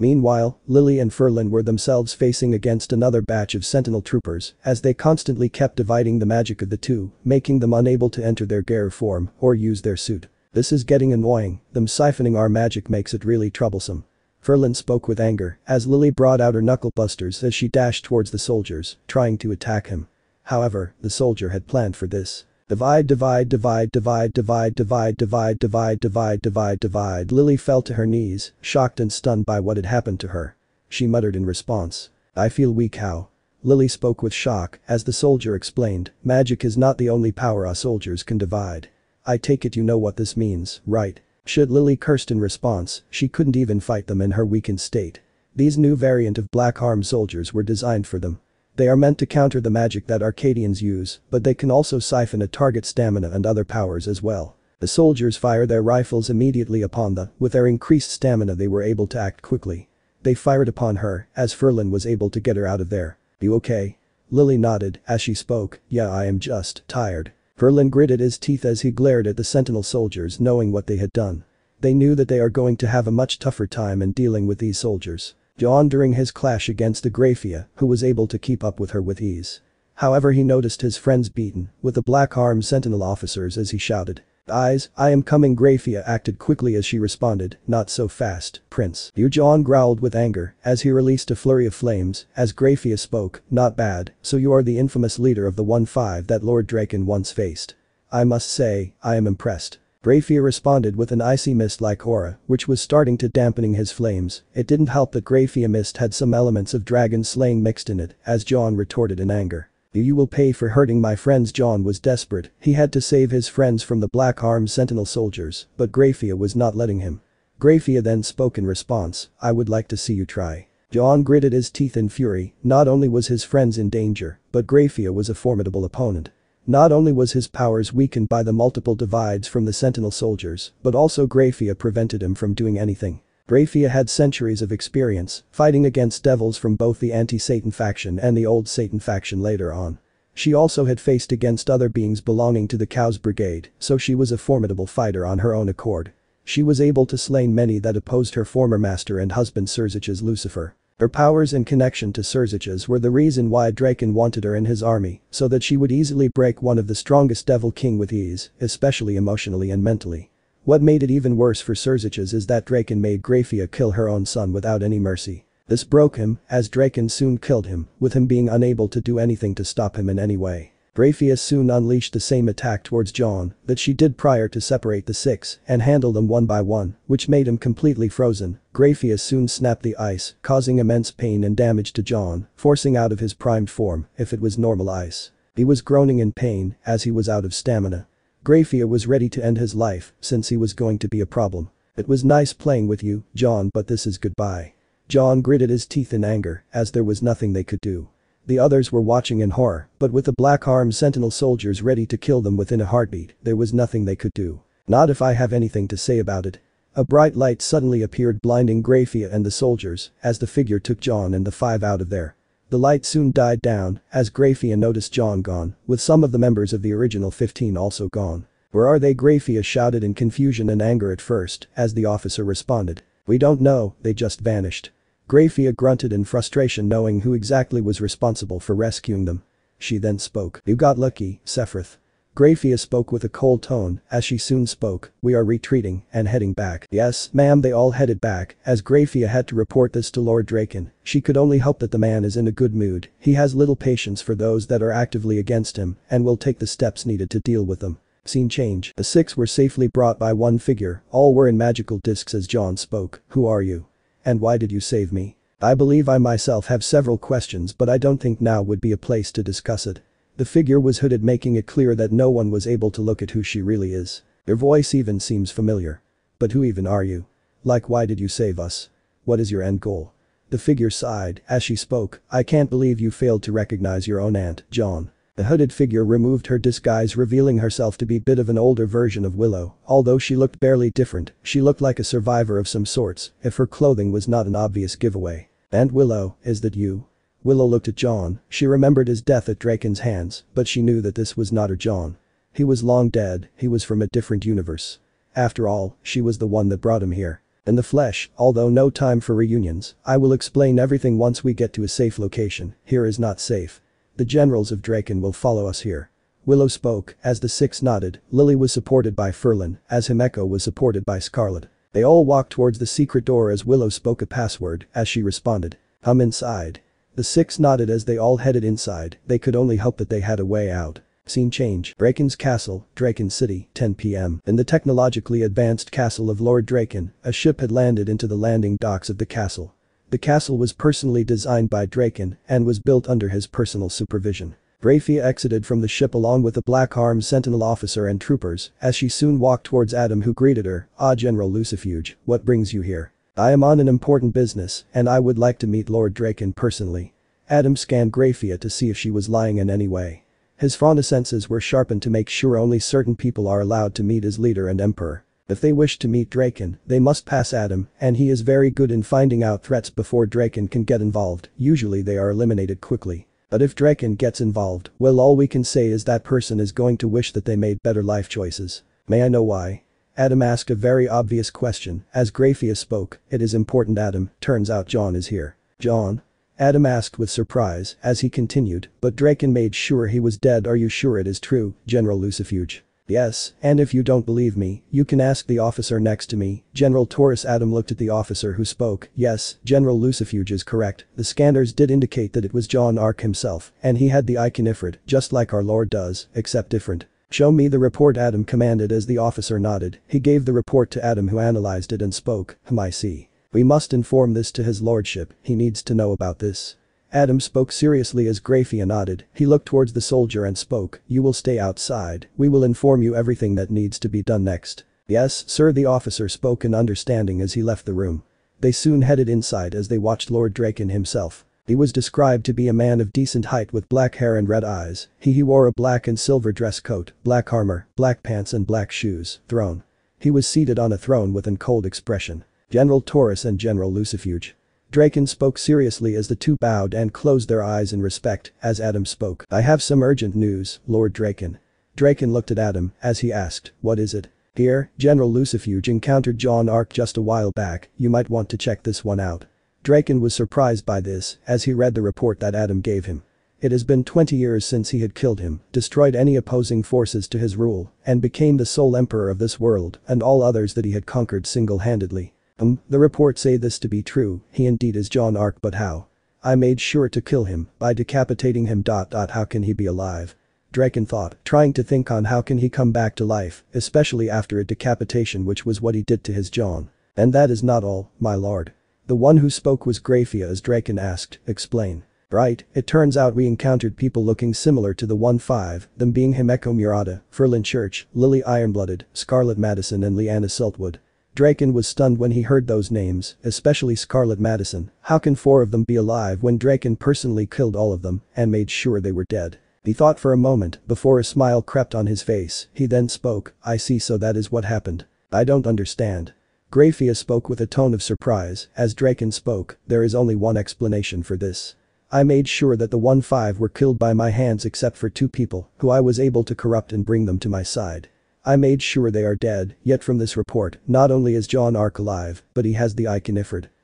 Meanwhile, Lily and Ferlin were themselves facing against another batch of sentinel troopers as they constantly kept dividing the magic of the two, making them unable to enter their gear form or use their suit. This is getting annoying, them siphoning our magic makes it really troublesome. Ferlin spoke with anger as Lily brought out her knucklebusters as she dashed towards the soldiers, trying to attack him. However, the soldier had planned for this. Divide, divide, divide, divide, divide, divide, divide, divide, divide, divide, divide. Lily fell to her knees, shocked and stunned by what had happened to her. She muttered in response. I feel weak how? Lily spoke with shock, as the soldier explained, magic is not the only power our soldiers can divide. I take it you know what this means, right? Should Lily cursed in response, she couldn't even fight them in her weakened state. These new variant of black arm soldiers were designed for them. They are meant to counter the magic that Arcadians use, but they can also siphon a target's stamina and other powers as well. The soldiers fire their rifles immediately upon them, with their increased stamina they were able to act quickly. They fired upon her, as Ferlin was able to get her out of there. You okay? Lily nodded, as she spoke, yeah I am just, tired. Ferlin gritted his teeth as he glared at the sentinel soldiers knowing what they had done. They knew that they are going to have a much tougher time in dealing with these soldiers. John during his clash against the Grafia, who was able to keep up with her with ease. However he noticed his friends beaten, with the black armed sentinel officers as he shouted. Eyes, I am coming Grafia acted quickly as she responded, not so fast, prince. Yu John growled with anger, as he released a flurry of flames, as Grafia spoke, not bad, so you are the infamous leader of the 1-5 that Lord Draken once faced. I must say, I am impressed. Greyfear responded with an icy mist-like aura, which was starting to dampening his flames, it didn't help that Greyfear mist had some elements of dragon slaying mixed in it, as John retorted in anger. You will pay for hurting my friends John was desperate, he had to save his friends from the black arm sentinel soldiers, but Greyfear was not letting him. Greyfear then spoke in response, I would like to see you try. John gritted his teeth in fury, not only was his friends in danger, but Greyfear was a formidable opponent. Not only was his powers weakened by the multiple divides from the sentinel soldiers, but also Grafia prevented him from doing anything. Grafia had centuries of experience fighting against devils from both the anti-Satan faction and the old Satan faction later on. She also had faced against other beings belonging to the Cows Brigade, so she was a formidable fighter on her own accord. She was able to slay many that opposed her former master and husband Sirzich's Lucifer. Her powers and connection to Surzages were the reason why Draken wanted her in his army, so that she would easily break one of the strongest Devil King with ease, especially emotionally and mentally. What made it even worse for Surzages is that Draken made Grafia kill her own son without any mercy. This broke him, as Draken soon killed him, with him being unable to do anything to stop him in any way. Grafia soon unleashed the same attack towards John that she did prior to separate the six and handle them one by one, which made him completely frozen. Grafia soon snapped the ice, causing immense pain and damage to John, forcing out of his primed form if it was normal ice. He was groaning in pain as he was out of stamina. Grafia was ready to end his life since he was going to be a problem. It was nice playing with you, John but this is goodbye. John gritted his teeth in anger as there was nothing they could do. The others were watching in horror, but with the black armed sentinel soldiers ready to kill them within a heartbeat, there was nothing they could do. Not if I have anything to say about it. A bright light suddenly appeared blinding Grafia and the soldiers as the figure took John and the five out of there. The light soon died down as Grafia noticed John gone, with some of the members of the original 15 also gone. Where are they? Grafia shouted in confusion and anger at first as the officer responded. We don't know, they just vanished. Grafia grunted in frustration knowing who exactly was responsible for rescuing them. She then spoke, you got lucky, Sephiroth. Grafia spoke with a cold tone, as she soon spoke, we are retreating and heading back. Yes, ma'am they all headed back, as Grafia had to report this to Lord Draken, she could only hope that the man is in a good mood, he has little patience for those that are actively against him and will take the steps needed to deal with them. Scene change, the six were safely brought by one figure, all were in magical discs as John spoke, who are you? And why did you save me? I believe I myself have several questions but I don't think now would be a place to discuss it. The figure was hooded making it clear that no one was able to look at who she really is. Your voice even seems familiar. But who even are you? Like why did you save us? What is your end goal? The figure sighed as she spoke, I can't believe you failed to recognize your own aunt, John. The hooded figure removed her disguise revealing herself to be a bit of an older version of Willow, although she looked barely different, she looked like a survivor of some sorts, if her clothing was not an obvious giveaway. Aunt Willow, is that you? Willow looked at John, she remembered his death at Draken's hands, but she knew that this was not her John. He was long dead, he was from a different universe. After all, she was the one that brought him here. In the flesh, although no time for reunions, I will explain everything once we get to a safe location, here is not safe. The generals of Draken will follow us here. Willow spoke, as the six nodded, Lily was supported by Ferlin, as Himeko was supported by Scarlet. They all walked towards the secret door as Willow spoke a password, as she responded. "Come inside. The six nodded as they all headed inside, they could only hope that they had a way out. Scene change, Draken's castle, Draken City, 10pm, in the technologically advanced castle of Lord Draken, a ship had landed into the landing docks of the castle. The castle was personally designed by Draken and was built under his personal supervision. Rafia exited from the ship along with a black Arm sentinel officer and troopers as she soon walked towards Adam who greeted her, ah General Lucifuge, what brings you here? I am on an important business and I would like to meet Lord Draken personally. Adam scanned Grafia to see if she was lying in any way. His fauna senses were sharpened to make sure only certain people are allowed to meet his leader and emperor. If they wish to meet Draken, they must pass Adam, and he is very good in finding out threats before Draken can get involved, usually they are eliminated quickly. But if Draken gets involved, well all we can say is that person is going to wish that they made better life choices. May I know why? Adam asked a very obvious question, as Grafia spoke, it is important Adam, turns out John is here. John? Adam asked with surprise as he continued, but Draken made sure he was dead are you sure it is true, General Lucifuge? Yes, and if you don't believe me, you can ask the officer next to me, General Torres Adam looked at the officer who spoke, yes, General Lucifuge is correct, the scanners did indicate that it was John Ark himself, and he had the iconifrid, just like our lord does, except different. Show me the report Adam commanded as the officer nodded, he gave the report to Adam who analyzed it and spoke, him I see. We must inform this to his lordship, he needs to know about this. Adam spoke seriously as Grafia nodded, he looked towards the soldier and spoke, you will stay outside, we will inform you everything that needs to be done next. Yes, sir the officer spoke in understanding as he left the room. They soon headed inside as they watched Lord Draken himself. He was described to be a man of decent height with black hair and red eyes, he, he wore a black and silver dress coat, black armor, black pants and black shoes, throne. He was seated on a throne with an cold expression. General Taurus and General Lucifuge. Draken spoke seriously as the two bowed and closed their eyes in respect as Adam spoke. I have some urgent news, Lord Draken. Draken looked at Adam as he asked, what is it? Here, General Lucifuge encountered John Ark just a while back, you might want to check this one out. Draken was surprised by this as he read the report that Adam gave him. It has been 20 years since he had killed him, destroyed any opposing forces to his rule, and became the sole emperor of this world and all others that he had conquered single-handedly. Um, the reports say this to be true, he indeed is John Ark but how? I made sure to kill him by decapitating him dot dot how can he be alive? Draken thought, trying to think on how can he come back to life, especially after a decapitation which was what he did to his John. And that is not all, my lord. The one who spoke was Grafia as Draken asked, explain. Right, it turns out we encountered people looking similar to the 1-5, them being Himeko Murata, Ferlin Church, Lily Ironblooded, Scarlet Madison and Leanna Saltwood. Draken was stunned when he heard those names, especially Scarlett Madison, how can four of them be alive when Draken personally killed all of them and made sure they were dead? He thought for a moment before a smile crept on his face, he then spoke, I see so that is what happened. I don't understand. Graphia spoke with a tone of surprise, as Draken spoke, there is only one explanation for this. I made sure that the one five were killed by my hands except for two people, who I was able to corrupt and bring them to my side. I made sure they are dead, yet from this report, not only is John Ark alive, but he has the eye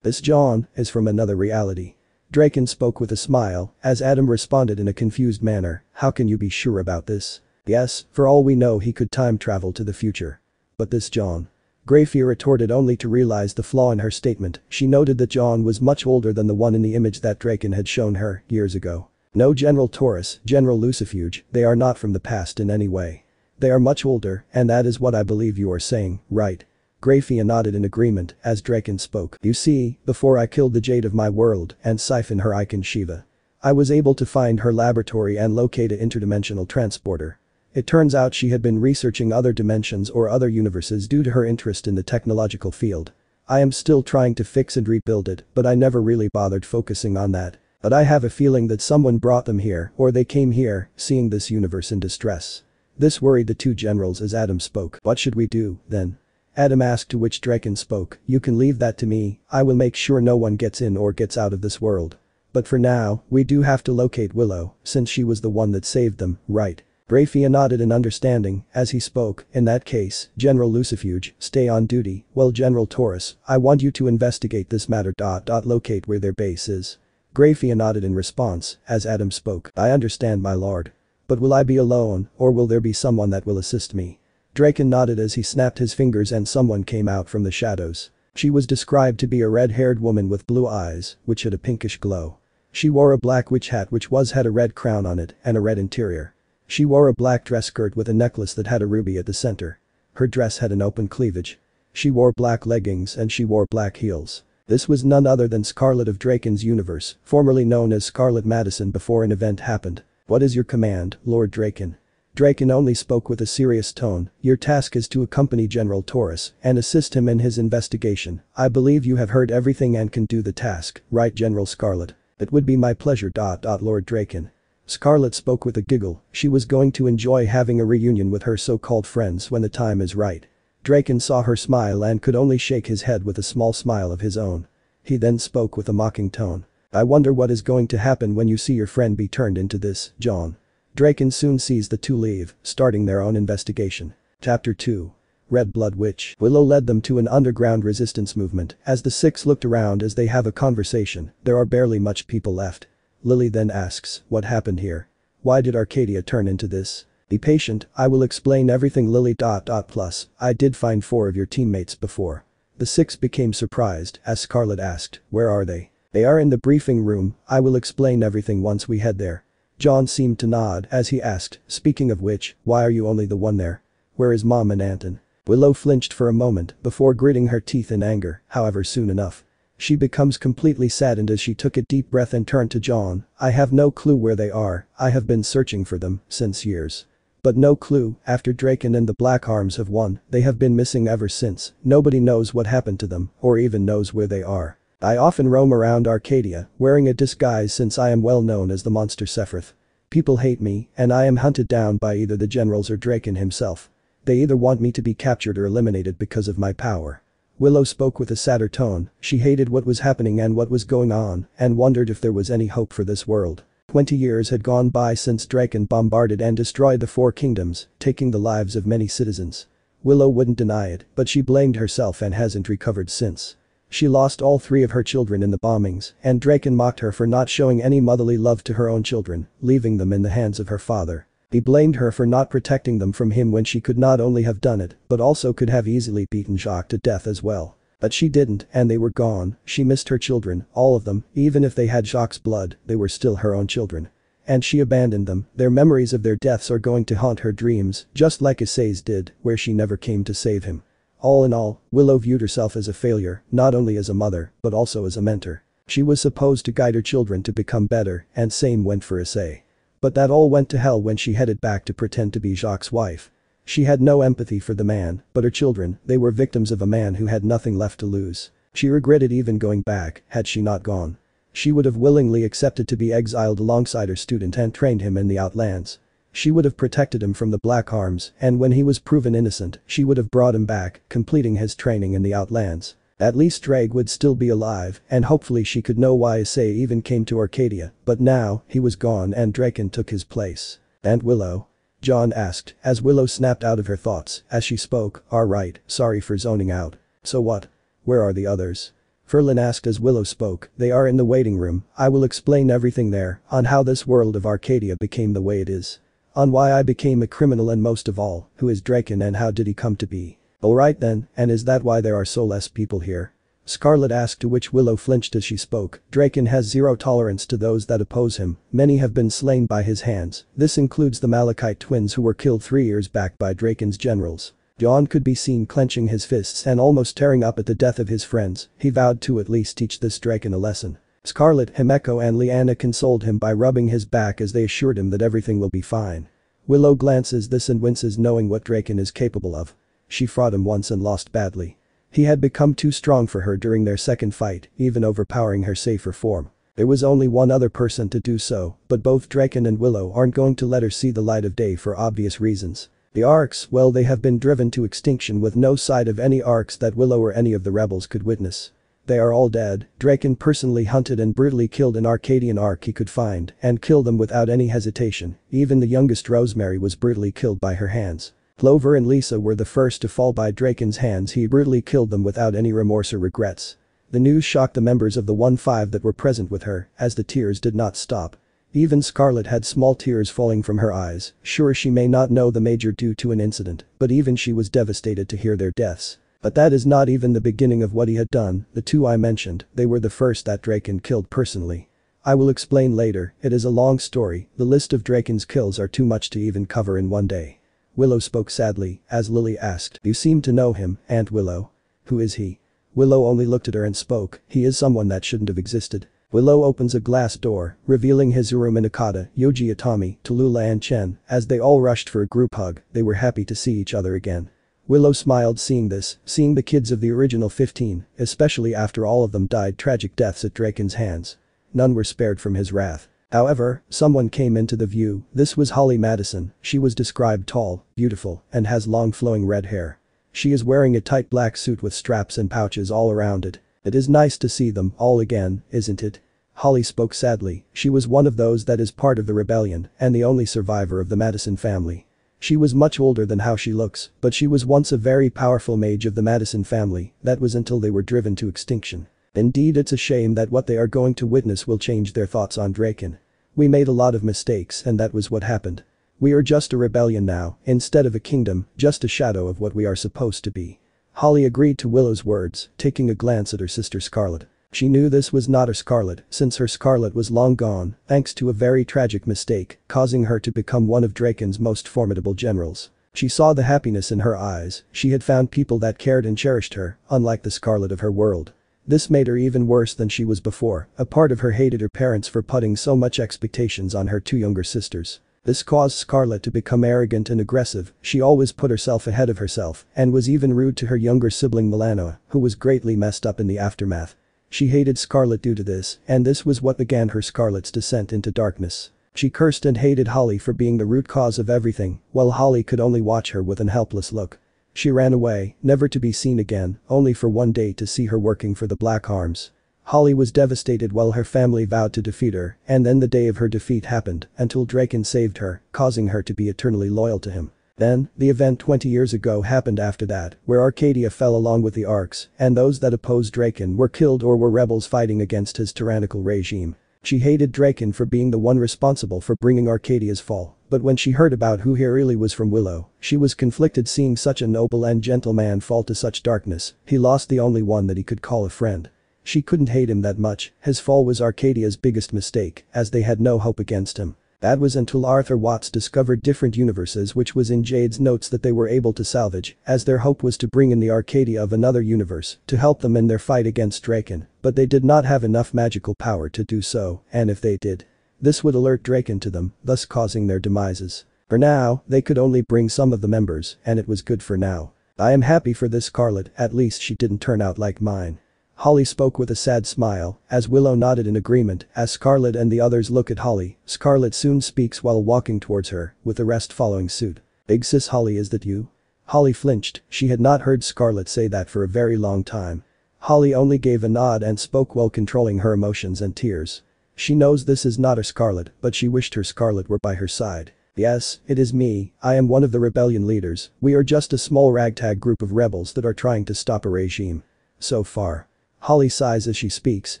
This John is from another reality. Draken spoke with a smile, as Adam responded in a confused manner, how can you be sure about this? Yes, for all we know he could time travel to the future. But this John. Grafia retorted only to realize the flaw in her statement, she noted that John was much older than the one in the image that Draken had shown her years ago. No General Taurus, General Lucifuge, they are not from the past in any way. They are much older, and that is what I believe you are saying, right? Grafia nodded in agreement as Draken spoke. You see, before I killed the Jade of my world and siphon her icon Shiva. I was able to find her laboratory and locate a interdimensional transporter. It turns out she had been researching other dimensions or other universes due to her interest in the technological field. I am still trying to fix and rebuild it, but I never really bothered focusing on that. But I have a feeling that someone brought them here, or they came here, seeing this universe in distress. This worried the two generals as Adam spoke. What should we do, then? Adam asked to which Draken spoke, you can leave that to me, I will make sure no one gets in or gets out of this world. But for now, we do have to locate Willow, since she was the one that saved them, right? Brafia nodded in understanding, as he spoke, in that case, General Lucifuge, stay on duty, well General Taurus, I want you to investigate this matter. Dot dot locate where their base is. Grafia nodded in response, as Adam spoke, I understand my lord. But will I be alone, or will there be someone that will assist me? Draken nodded as he snapped his fingers and someone came out from the shadows. She was described to be a red-haired woman with blue eyes, which had a pinkish glow. She wore a black witch hat which was had a red crown on it and a red interior. She wore a black dress skirt with a necklace that had a ruby at the center. Her dress had an open cleavage. She wore black leggings and she wore black heels. This was none other than Scarlet of Draken's universe, formerly known as Scarlet Madison before an event happened. What is your command, Lord Draken? Draken only spoke with a serious tone, your task is to accompany General Taurus and assist him in his investigation, I believe you have heard everything and can do the task, right General Scarlet? It would be my pleasure. Dot, dot, Lord Draken. Scarlet spoke with a giggle, she was going to enjoy having a reunion with her so-called friends when the time is right. Draken saw her smile and could only shake his head with a small smile of his own. He then spoke with a mocking tone. I wonder what is going to happen when you see your friend be turned into this, John. Draken soon sees the two leave, starting their own investigation. Chapter 2. Red Blood Witch. Willow led them to an underground resistance movement, as the six looked around as they have a conversation, there are barely much people left. Lily then asks, what happened here? Why did Arcadia turn into this? Be patient, I will explain everything Lily dot dot plus, I did find four of your teammates before. The six became surprised as Scarlet asked, where are they? They are in the briefing room, I will explain everything once we head there. John seemed to nod as he asked, speaking of which, why are you only the one there? Where is mom and Anton? Willow flinched for a moment before gritting her teeth in anger, however soon enough. She becomes completely saddened as she took a deep breath and turned to John, I have no clue where they are, I have been searching for them, since years. But no clue, after Draken and the Black Arms have won, they have been missing ever since, nobody knows what happened to them, or even knows where they are. I often roam around Arcadia, wearing a disguise since I am well known as the monster Sephiroth. People hate me, and I am hunted down by either the generals or Draken himself. They either want me to be captured or eliminated because of my power. Willow spoke with a sadder tone, she hated what was happening and what was going on, and wondered if there was any hope for this world. Twenty years had gone by since Draken bombarded and destroyed the Four Kingdoms, taking the lives of many citizens. Willow wouldn't deny it, but she blamed herself and hasn't recovered since. She lost all three of her children in the bombings, and Draken mocked her for not showing any motherly love to her own children, leaving them in the hands of her father. He blamed her for not protecting them from him when she could not only have done it, but also could have easily beaten Jacques to death as well. But she didn't, and they were gone, she missed her children, all of them, even if they had Jacques' blood, they were still her own children. And she abandoned them, their memories of their deaths are going to haunt her dreams, just like Essays did, where she never came to save him. All in all, Willow viewed herself as a failure, not only as a mother, but also as a mentor. She was supposed to guide her children to become better, and same went for Issei. But that all went to hell when she headed back to pretend to be Jacques' wife. She had no empathy for the man, but her children, they were victims of a man who had nothing left to lose. She regretted even going back, had she not gone. She would have willingly accepted to be exiled alongside her student and trained him in the Outlands. She would have protected him from the black arms, and when he was proven innocent, she would have brought him back, completing his training in the Outlands. At least Drake would still be alive and hopefully she could know why Issei even came to Arcadia, but now, he was gone and Draken took his place. And Willow? John asked, as Willow snapped out of her thoughts as she spoke, alright, sorry for zoning out. So what? Where are the others? Ferlin asked as Willow spoke, they are in the waiting room, I will explain everything there, on how this world of Arcadia became the way it is. On why I became a criminal and most of all, who is Draken and how did he come to be. Alright then, and is that why there are so less people here? Scarlet asked to which Willow flinched as she spoke, Draken has zero tolerance to those that oppose him, many have been slain by his hands, this includes the Malachite twins who were killed three years back by Draken's generals. John could be seen clenching his fists and almost tearing up at the death of his friends, he vowed to at least teach this Draken a lesson. Scarlet, Himeko and Liana consoled him by rubbing his back as they assured him that everything will be fine. Willow glances this and winces knowing what Draken is capable of. She fought him once and lost badly. He had become too strong for her during their second fight, even overpowering her safer form. There was only one other person to do so, but both Draken and Willow aren't going to let her see the light of day for obvious reasons. The Arcs, well they have been driven to extinction with no sight of any Arcs that Willow or any of the rebels could witness. They are all dead, Draken personally hunted and brutally killed an Arcadian Ark he could find and killed them without any hesitation, even the youngest Rosemary was brutally killed by her hands. Clover and Lisa were the first to fall by Draken's hands he brutally killed them without any remorse or regrets. The news shocked the members of the 1-5 that were present with her, as the tears did not stop. Even Scarlet had small tears falling from her eyes, sure she may not know the major due to an incident, but even she was devastated to hear their deaths. But that is not even the beginning of what he had done, the two I mentioned, they were the first that Draken killed personally. I will explain later, it is a long story, the list of Draken's kills are too much to even cover in one day. Willow spoke sadly, as Lily asked, you seem to know him, Aunt Willow. Who is he? Willow only looked at her and spoke, he is someone that shouldn't have existed. Willow opens a glass door, revealing Hizuru Minakata, Yoji Itami, Tallulah and Chen, as they all rushed for a group hug, they were happy to see each other again. Willow smiled seeing this, seeing the kids of the original 15, especially after all of them died tragic deaths at Draken's hands. None were spared from his wrath. However, someone came into the view, this was Holly Madison, she was described tall, beautiful, and has long flowing red hair. She is wearing a tight black suit with straps and pouches all around it. It is nice to see them all again, isn't it? Holly spoke sadly, she was one of those that is part of the rebellion and the only survivor of the Madison family. She was much older than how she looks, but she was once a very powerful mage of the Madison family, that was until they were driven to extinction. Indeed it's a shame that what they are going to witness will change their thoughts on Draken. We made a lot of mistakes and that was what happened. We are just a rebellion now, instead of a kingdom, just a shadow of what we are supposed to be. Holly agreed to Willow's words, taking a glance at her sister Scarlet. She knew this was not her Scarlet, since her Scarlet was long gone, thanks to a very tragic mistake, causing her to become one of Draken's most formidable generals. She saw the happiness in her eyes, she had found people that cared and cherished her, unlike the Scarlet of her world. This made her even worse than she was before, a part of her hated her parents for putting so much expectations on her two younger sisters. This caused Scarlet to become arrogant and aggressive, she always put herself ahead of herself and was even rude to her younger sibling Milano, who was greatly messed up in the aftermath. She hated Scarlet due to this, and this was what began her Scarlet's descent into darkness. She cursed and hated Holly for being the root cause of everything, while Holly could only watch her with an helpless look. She ran away, never to be seen again, only for one day to see her working for the Black Arms. Holly was devastated while her family vowed to defeat her, and then the day of her defeat happened, until Draken saved her, causing her to be eternally loyal to him. Then, the event 20 years ago happened after that, where Arcadia fell along with the Arcs, and those that opposed Draken were killed or were rebels fighting against his tyrannical regime. She hated Draken for being the one responsible for bringing Arcadia's fall, but when she heard about who Hirili was from Willow, she was conflicted seeing such a noble and gentle man fall to such darkness, he lost the only one that he could call a friend. She couldn't hate him that much, his fall was Arcadia's biggest mistake, as they had no hope against him. That was until Arthur Watts discovered different universes which was in Jade's notes that they were able to salvage, as their hope was to bring in the Arcadia of another universe to help them in their fight against Draken, but they did not have enough magical power to do so, and if they did. This would alert Draken to them, thus causing their demises. For now, they could only bring some of the members, and it was good for now. I am happy for this Scarlet, at least she didn't turn out like mine. Holly spoke with a sad smile, as Willow nodded in agreement, as Scarlett and the others look at Holly, Scarlett soon speaks while walking towards her, with the rest following suit. Big sis Holly is that you? Holly flinched, she had not heard Scarlett say that for a very long time. Holly only gave a nod and spoke while controlling her emotions and tears. She knows this is not a Scarlett, but she wished her Scarlett were by her side. Yes, it is me, I am one of the rebellion leaders, we are just a small ragtag group of rebels that are trying to stop a regime. So far. Holly sighs as she speaks,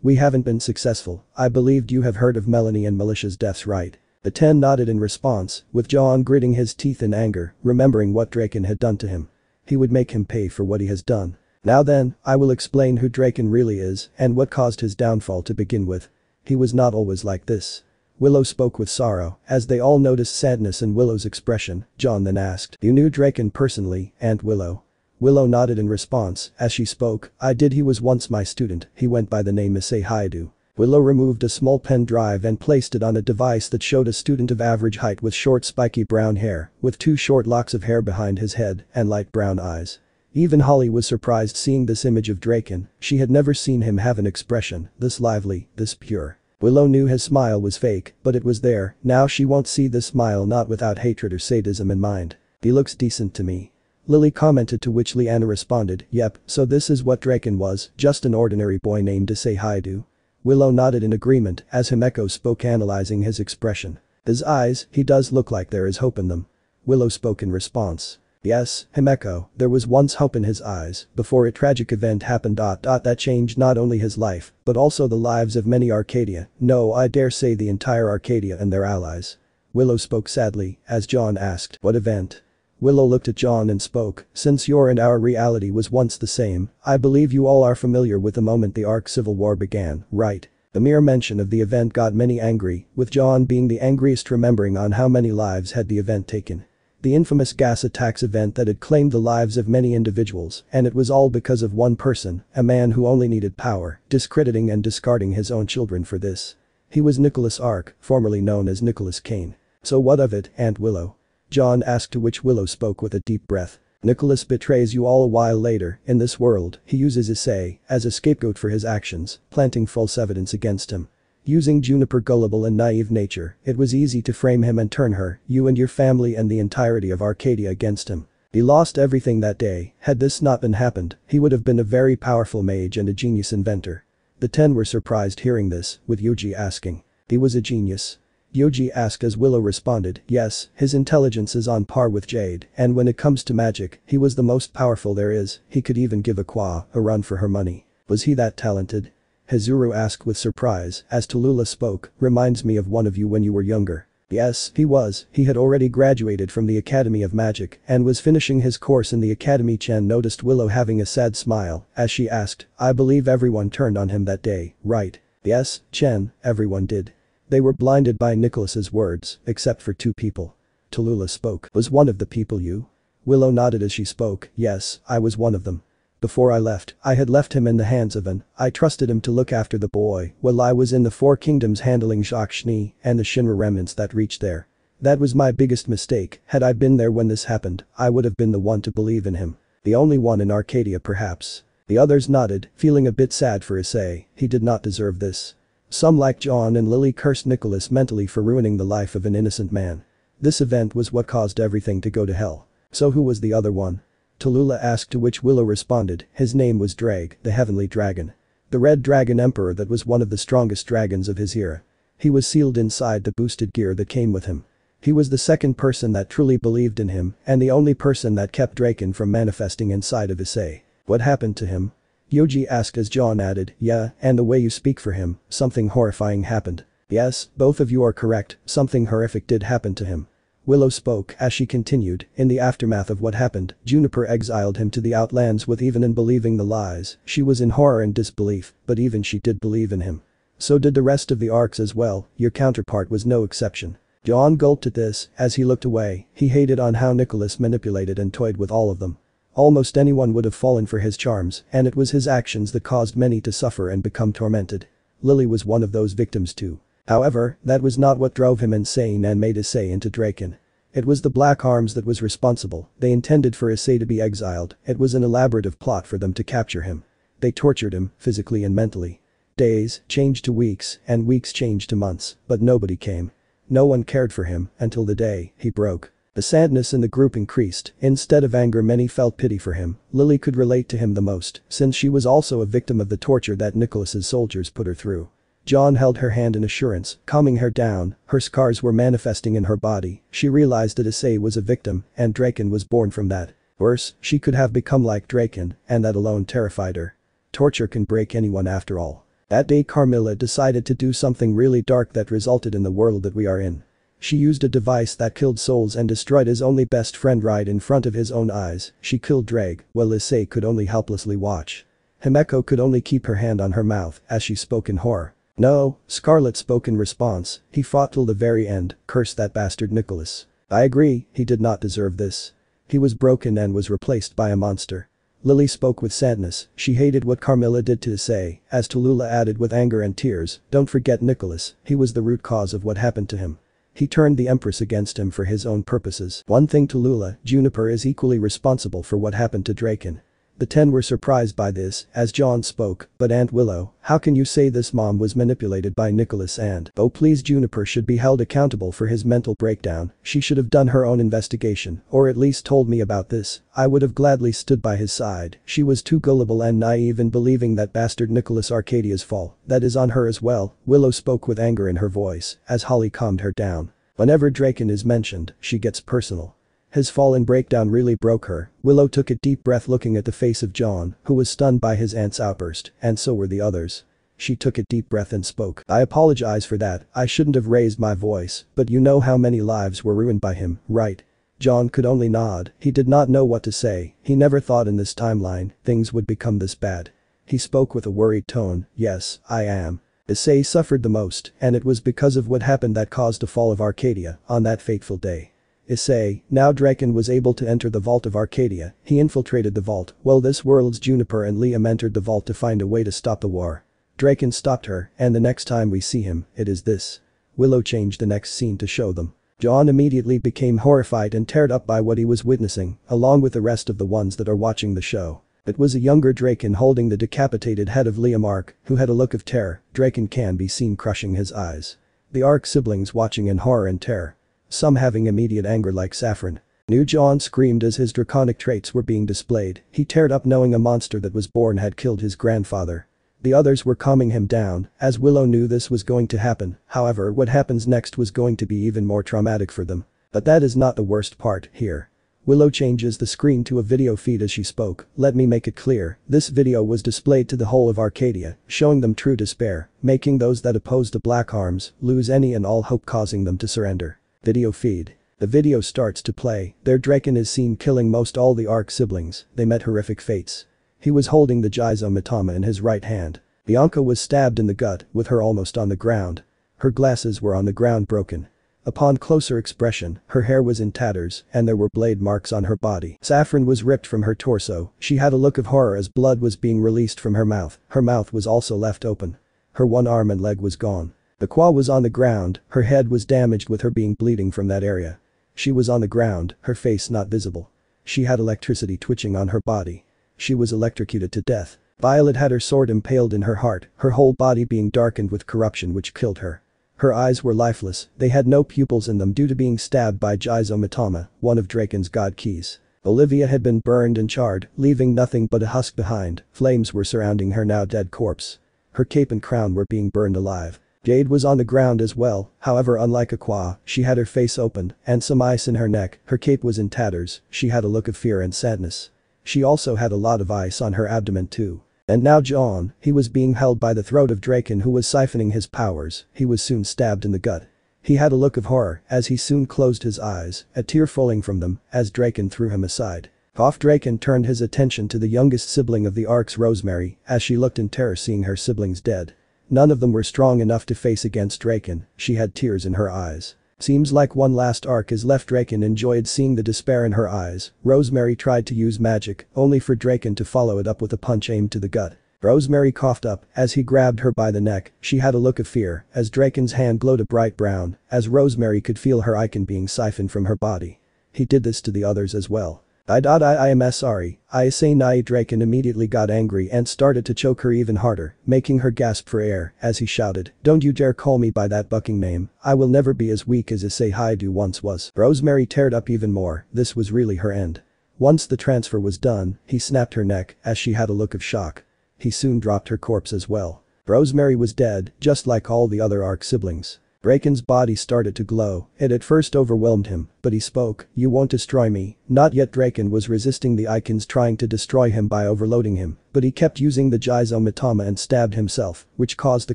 we haven't been successful, I believed you have heard of Melanie and Militia's deaths right. The ten nodded in response, with John gritting his teeth in anger, remembering what Draken had done to him. He would make him pay for what he has done. Now then, I will explain who Draken really is and what caused his downfall to begin with. He was not always like this. Willow spoke with sorrow, as they all noticed sadness in Willow's expression, John then asked, you knew Draken personally, Aunt Willow? Willow nodded in response, as she spoke, I did he was once my student, he went by the name Issei Haidu. Willow removed a small pen drive and placed it on a device that showed a student of average height with short spiky brown hair, with two short locks of hair behind his head and light brown eyes. Even Holly was surprised seeing this image of Draken, she had never seen him have an expression, this lively, this pure. Willow knew his smile was fake, but it was there, now she won't see this smile not without hatred or sadism in mind. He looks decent to me. Lily commented to which Leanna responded, yep, so this is what Draken was, just an ordinary boy named to say hi to. Willow nodded in agreement as Himeko spoke analyzing his expression. His eyes, he does look like there is hope in them. Willow spoke in response. Yes, Himeko, there was once hope in his eyes, before a tragic event happened. Dot, dot, that changed not only his life, but also the lives of many Arcadia, no I dare say the entire Arcadia and their allies. Willow spoke sadly, as John asked, what event? Willow looked at John and spoke, since your and our reality was once the same, I believe you all are familiar with the moment the Ark Civil War began, right? The mere mention of the event got many angry, with John being the angriest remembering on how many lives had the event taken. The infamous gas attacks event that had claimed the lives of many individuals, and it was all because of one person, a man who only needed power, discrediting and discarding his own children for this. He was Nicholas Ark, formerly known as Nicholas Kane. So what of it, Aunt Willow? John asked to which Willow spoke with a deep breath. Nicholas betrays you all a while later, in this world, he uses Issei as a scapegoat for his actions, planting false evidence against him. Using Juniper gullible and naive nature, it was easy to frame him and turn her, you and your family and the entirety of Arcadia against him. He lost everything that day, had this not been happened, he would have been a very powerful mage and a genius inventor. The ten were surprised hearing this, with Yuji asking. He was a genius, Yoji asked as Willow responded, yes, his intelligence is on par with Jade, and when it comes to magic, he was the most powerful there is, he could even give Aqua a run for her money. Was he that talented? Hizuru asked with surprise as Tallulah spoke, reminds me of one of you when you were younger. Yes, he was, he had already graduated from the Academy of Magic and was finishing his course in the Academy Chen noticed Willow having a sad smile as she asked, I believe everyone turned on him that day, right? Yes, Chen, everyone did. They were blinded by Nicholas's words, except for two people. Tallulah spoke, was one of the people you? Willow nodded as she spoke, yes, I was one of them. Before I left, I had left him in the hands of an, I trusted him to look after the boy while I was in the Four Kingdoms handling Shakshni and the Shinra remnants that reached there. That was my biggest mistake, had I been there when this happened, I would have been the one to believe in him. The only one in Arcadia perhaps. The others nodded, feeling a bit sad for Issei, he did not deserve this. Some like John and Lily cursed Nicholas mentally for ruining the life of an innocent man. This event was what caused everything to go to hell. So who was the other one? Tallulah asked to which Willow responded, his name was Drag, the heavenly dragon. The red dragon emperor that was one of the strongest dragons of his era. He was sealed inside the boosted gear that came with him. He was the second person that truly believed in him and the only person that kept Draken from manifesting inside of Issei. What happened to him? Yoji asked as John added, yeah, and the way you speak for him, something horrifying happened. Yes, both of you are correct, something horrific did happen to him. Willow spoke as she continued, in the aftermath of what happened, Juniper exiled him to the Outlands with even in believing the lies, she was in horror and disbelief, but even she did believe in him. So did the rest of the arcs as well, your counterpart was no exception. John gulped at this, as he looked away, he hated on how Nicholas manipulated and toyed with all of them. Almost anyone would have fallen for his charms, and it was his actions that caused many to suffer and become tormented. Lily was one of those victims too. However, that was not what drove him insane and made Issei into Draken. It was the Black Arms that was responsible, they intended for Issei to be exiled, it was an elaborative plot for them to capture him. They tortured him, physically and mentally. Days changed to weeks and weeks changed to months, but nobody came. No one cared for him until the day he broke. The sadness in the group increased, instead of anger many felt pity for him, Lily could relate to him the most, since she was also a victim of the torture that Nicholas's soldiers put her through. John held her hand in assurance, calming her down, her scars were manifesting in her body, she realized that Issei was a victim, and Draken was born from that. Worse, she could have become like Draken, and that alone terrified her. Torture can break anyone after all. That day Carmilla decided to do something really dark that resulted in the world that we are in. She used a device that killed souls and destroyed his only best friend right in front of his own eyes, she killed Drake, while Issei could only helplessly watch. Himeko could only keep her hand on her mouth as she spoke in horror. No, Scarlet spoke in response, he fought till the very end, curse that bastard Nicholas. I agree, he did not deserve this. He was broken and was replaced by a monster. Lily spoke with sadness, she hated what Carmilla did to say, as Tallulah added with anger and tears, don't forget Nicholas, he was the root cause of what happened to him. He turned the Empress against him for his own purposes. One thing to Lula Juniper is equally responsible for what happened to Draken. The ten were surprised by this, as John spoke, but Aunt Willow, how can you say this mom was manipulated by Nicholas and, oh please Juniper should be held accountable for his mental breakdown, she should have done her own investigation, or at least told me about this, I would have gladly stood by his side, she was too gullible and naive in believing that bastard Nicholas Arcadia's fall, that is on her as well, Willow spoke with anger in her voice, as Holly calmed her down. Whenever Draken is mentioned, she gets personal. His fall and breakdown really broke her, Willow took a deep breath looking at the face of John, who was stunned by his aunt's outburst, and so were the others. She took a deep breath and spoke. I apologize for that, I shouldn't have raised my voice, but you know how many lives were ruined by him, right? John could only nod, he did not know what to say, he never thought in this timeline, things would become this bad. He spoke with a worried tone, yes, I am. Issei suffered the most, and it was because of what happened that caused the fall of Arcadia on that fateful day. Issei, now Draken was able to enter the vault of Arcadia, he infiltrated the vault, while this world's Juniper and Liam entered the vault to find a way to stop the war. Draken stopped her, and the next time we see him, it is this. Willow changed the next scene to show them. John immediately became horrified and teared up by what he was witnessing, along with the rest of the ones that are watching the show. It was a younger Draken holding the decapitated head of Liam Ark, who had a look of terror, Draken can be seen crushing his eyes. The Ark siblings watching in horror and terror some having immediate anger like Saffron. New John screamed as his draconic traits were being displayed, he teared up knowing a monster that was born had killed his grandfather. The others were calming him down, as Willow knew this was going to happen, however what happens next was going to be even more traumatic for them. But that is not the worst part here. Willow changes the screen to a video feed as she spoke, let me make it clear, this video was displayed to the whole of Arcadia, showing them true despair, making those that oppose the Black Arms lose any and all hope causing them to surrender. Video feed. The video starts to play, there Draken is seen killing most all the Ark siblings, they met horrific fates. He was holding the Jizomatama in his right hand. Bianca was stabbed in the gut, with her almost on the ground. Her glasses were on the ground broken. Upon closer expression, her hair was in tatters and there were blade marks on her body. Saffron was ripped from her torso, she had a look of horror as blood was being released from her mouth, her mouth was also left open. Her one arm and leg was gone. The Qua was on the ground, her head was damaged with her being bleeding from that area. She was on the ground, her face not visible. She had electricity twitching on her body. She was electrocuted to death. Violet had her sword impaled in her heart, her whole body being darkened with corruption which killed her. Her eyes were lifeless, they had no pupils in them due to being stabbed by Jizo Matama, one of Draken's god keys. Olivia had been burned and charred, leaving nothing but a husk behind, flames were surrounding her now dead corpse. Her cape and crown were being burned alive. Jade was on the ground as well, however unlike Aqua, she had her face opened and some ice in her neck, her cape was in tatters, she had a look of fear and sadness. She also had a lot of ice on her abdomen too. And now John, he was being held by the throat of Draken who was siphoning his powers, he was soon stabbed in the gut. He had a look of horror as he soon closed his eyes, a tear falling from them as Draken threw him aside. Hoff Draken turned his attention to the youngest sibling of the Ark's Rosemary as she looked in terror seeing her siblings dead. None of them were strong enough to face against Draken, she had tears in her eyes. Seems like one last arc is left Draken enjoyed seeing the despair in her eyes, Rosemary tried to use magic, only for Draken to follow it up with a punch aimed to the gut. Rosemary coughed up as he grabbed her by the neck, she had a look of fear as Draken's hand glowed a bright brown, as Rosemary could feel her icon being siphoned from her body. He did this to the others as well. I dot I I am sorry, I say Nye Draken immediately got angry and started to choke her even harder, making her gasp for air as he shouted, don't you dare call me by that bucking name, I will never be as weak as Issei Haidu once was. Rosemary teared up even more, this was really her end. Once the transfer was done, he snapped her neck as she had a look of shock. He soon dropped her corpse as well. Rosemary was dead, just like all the other Ark siblings. Draken's body started to glow, it at first overwhelmed him, but he spoke, you won't destroy me, not yet Draken was resisting the Icons trying to destroy him by overloading him, but he kept using the Jizomatama and stabbed himself, which caused the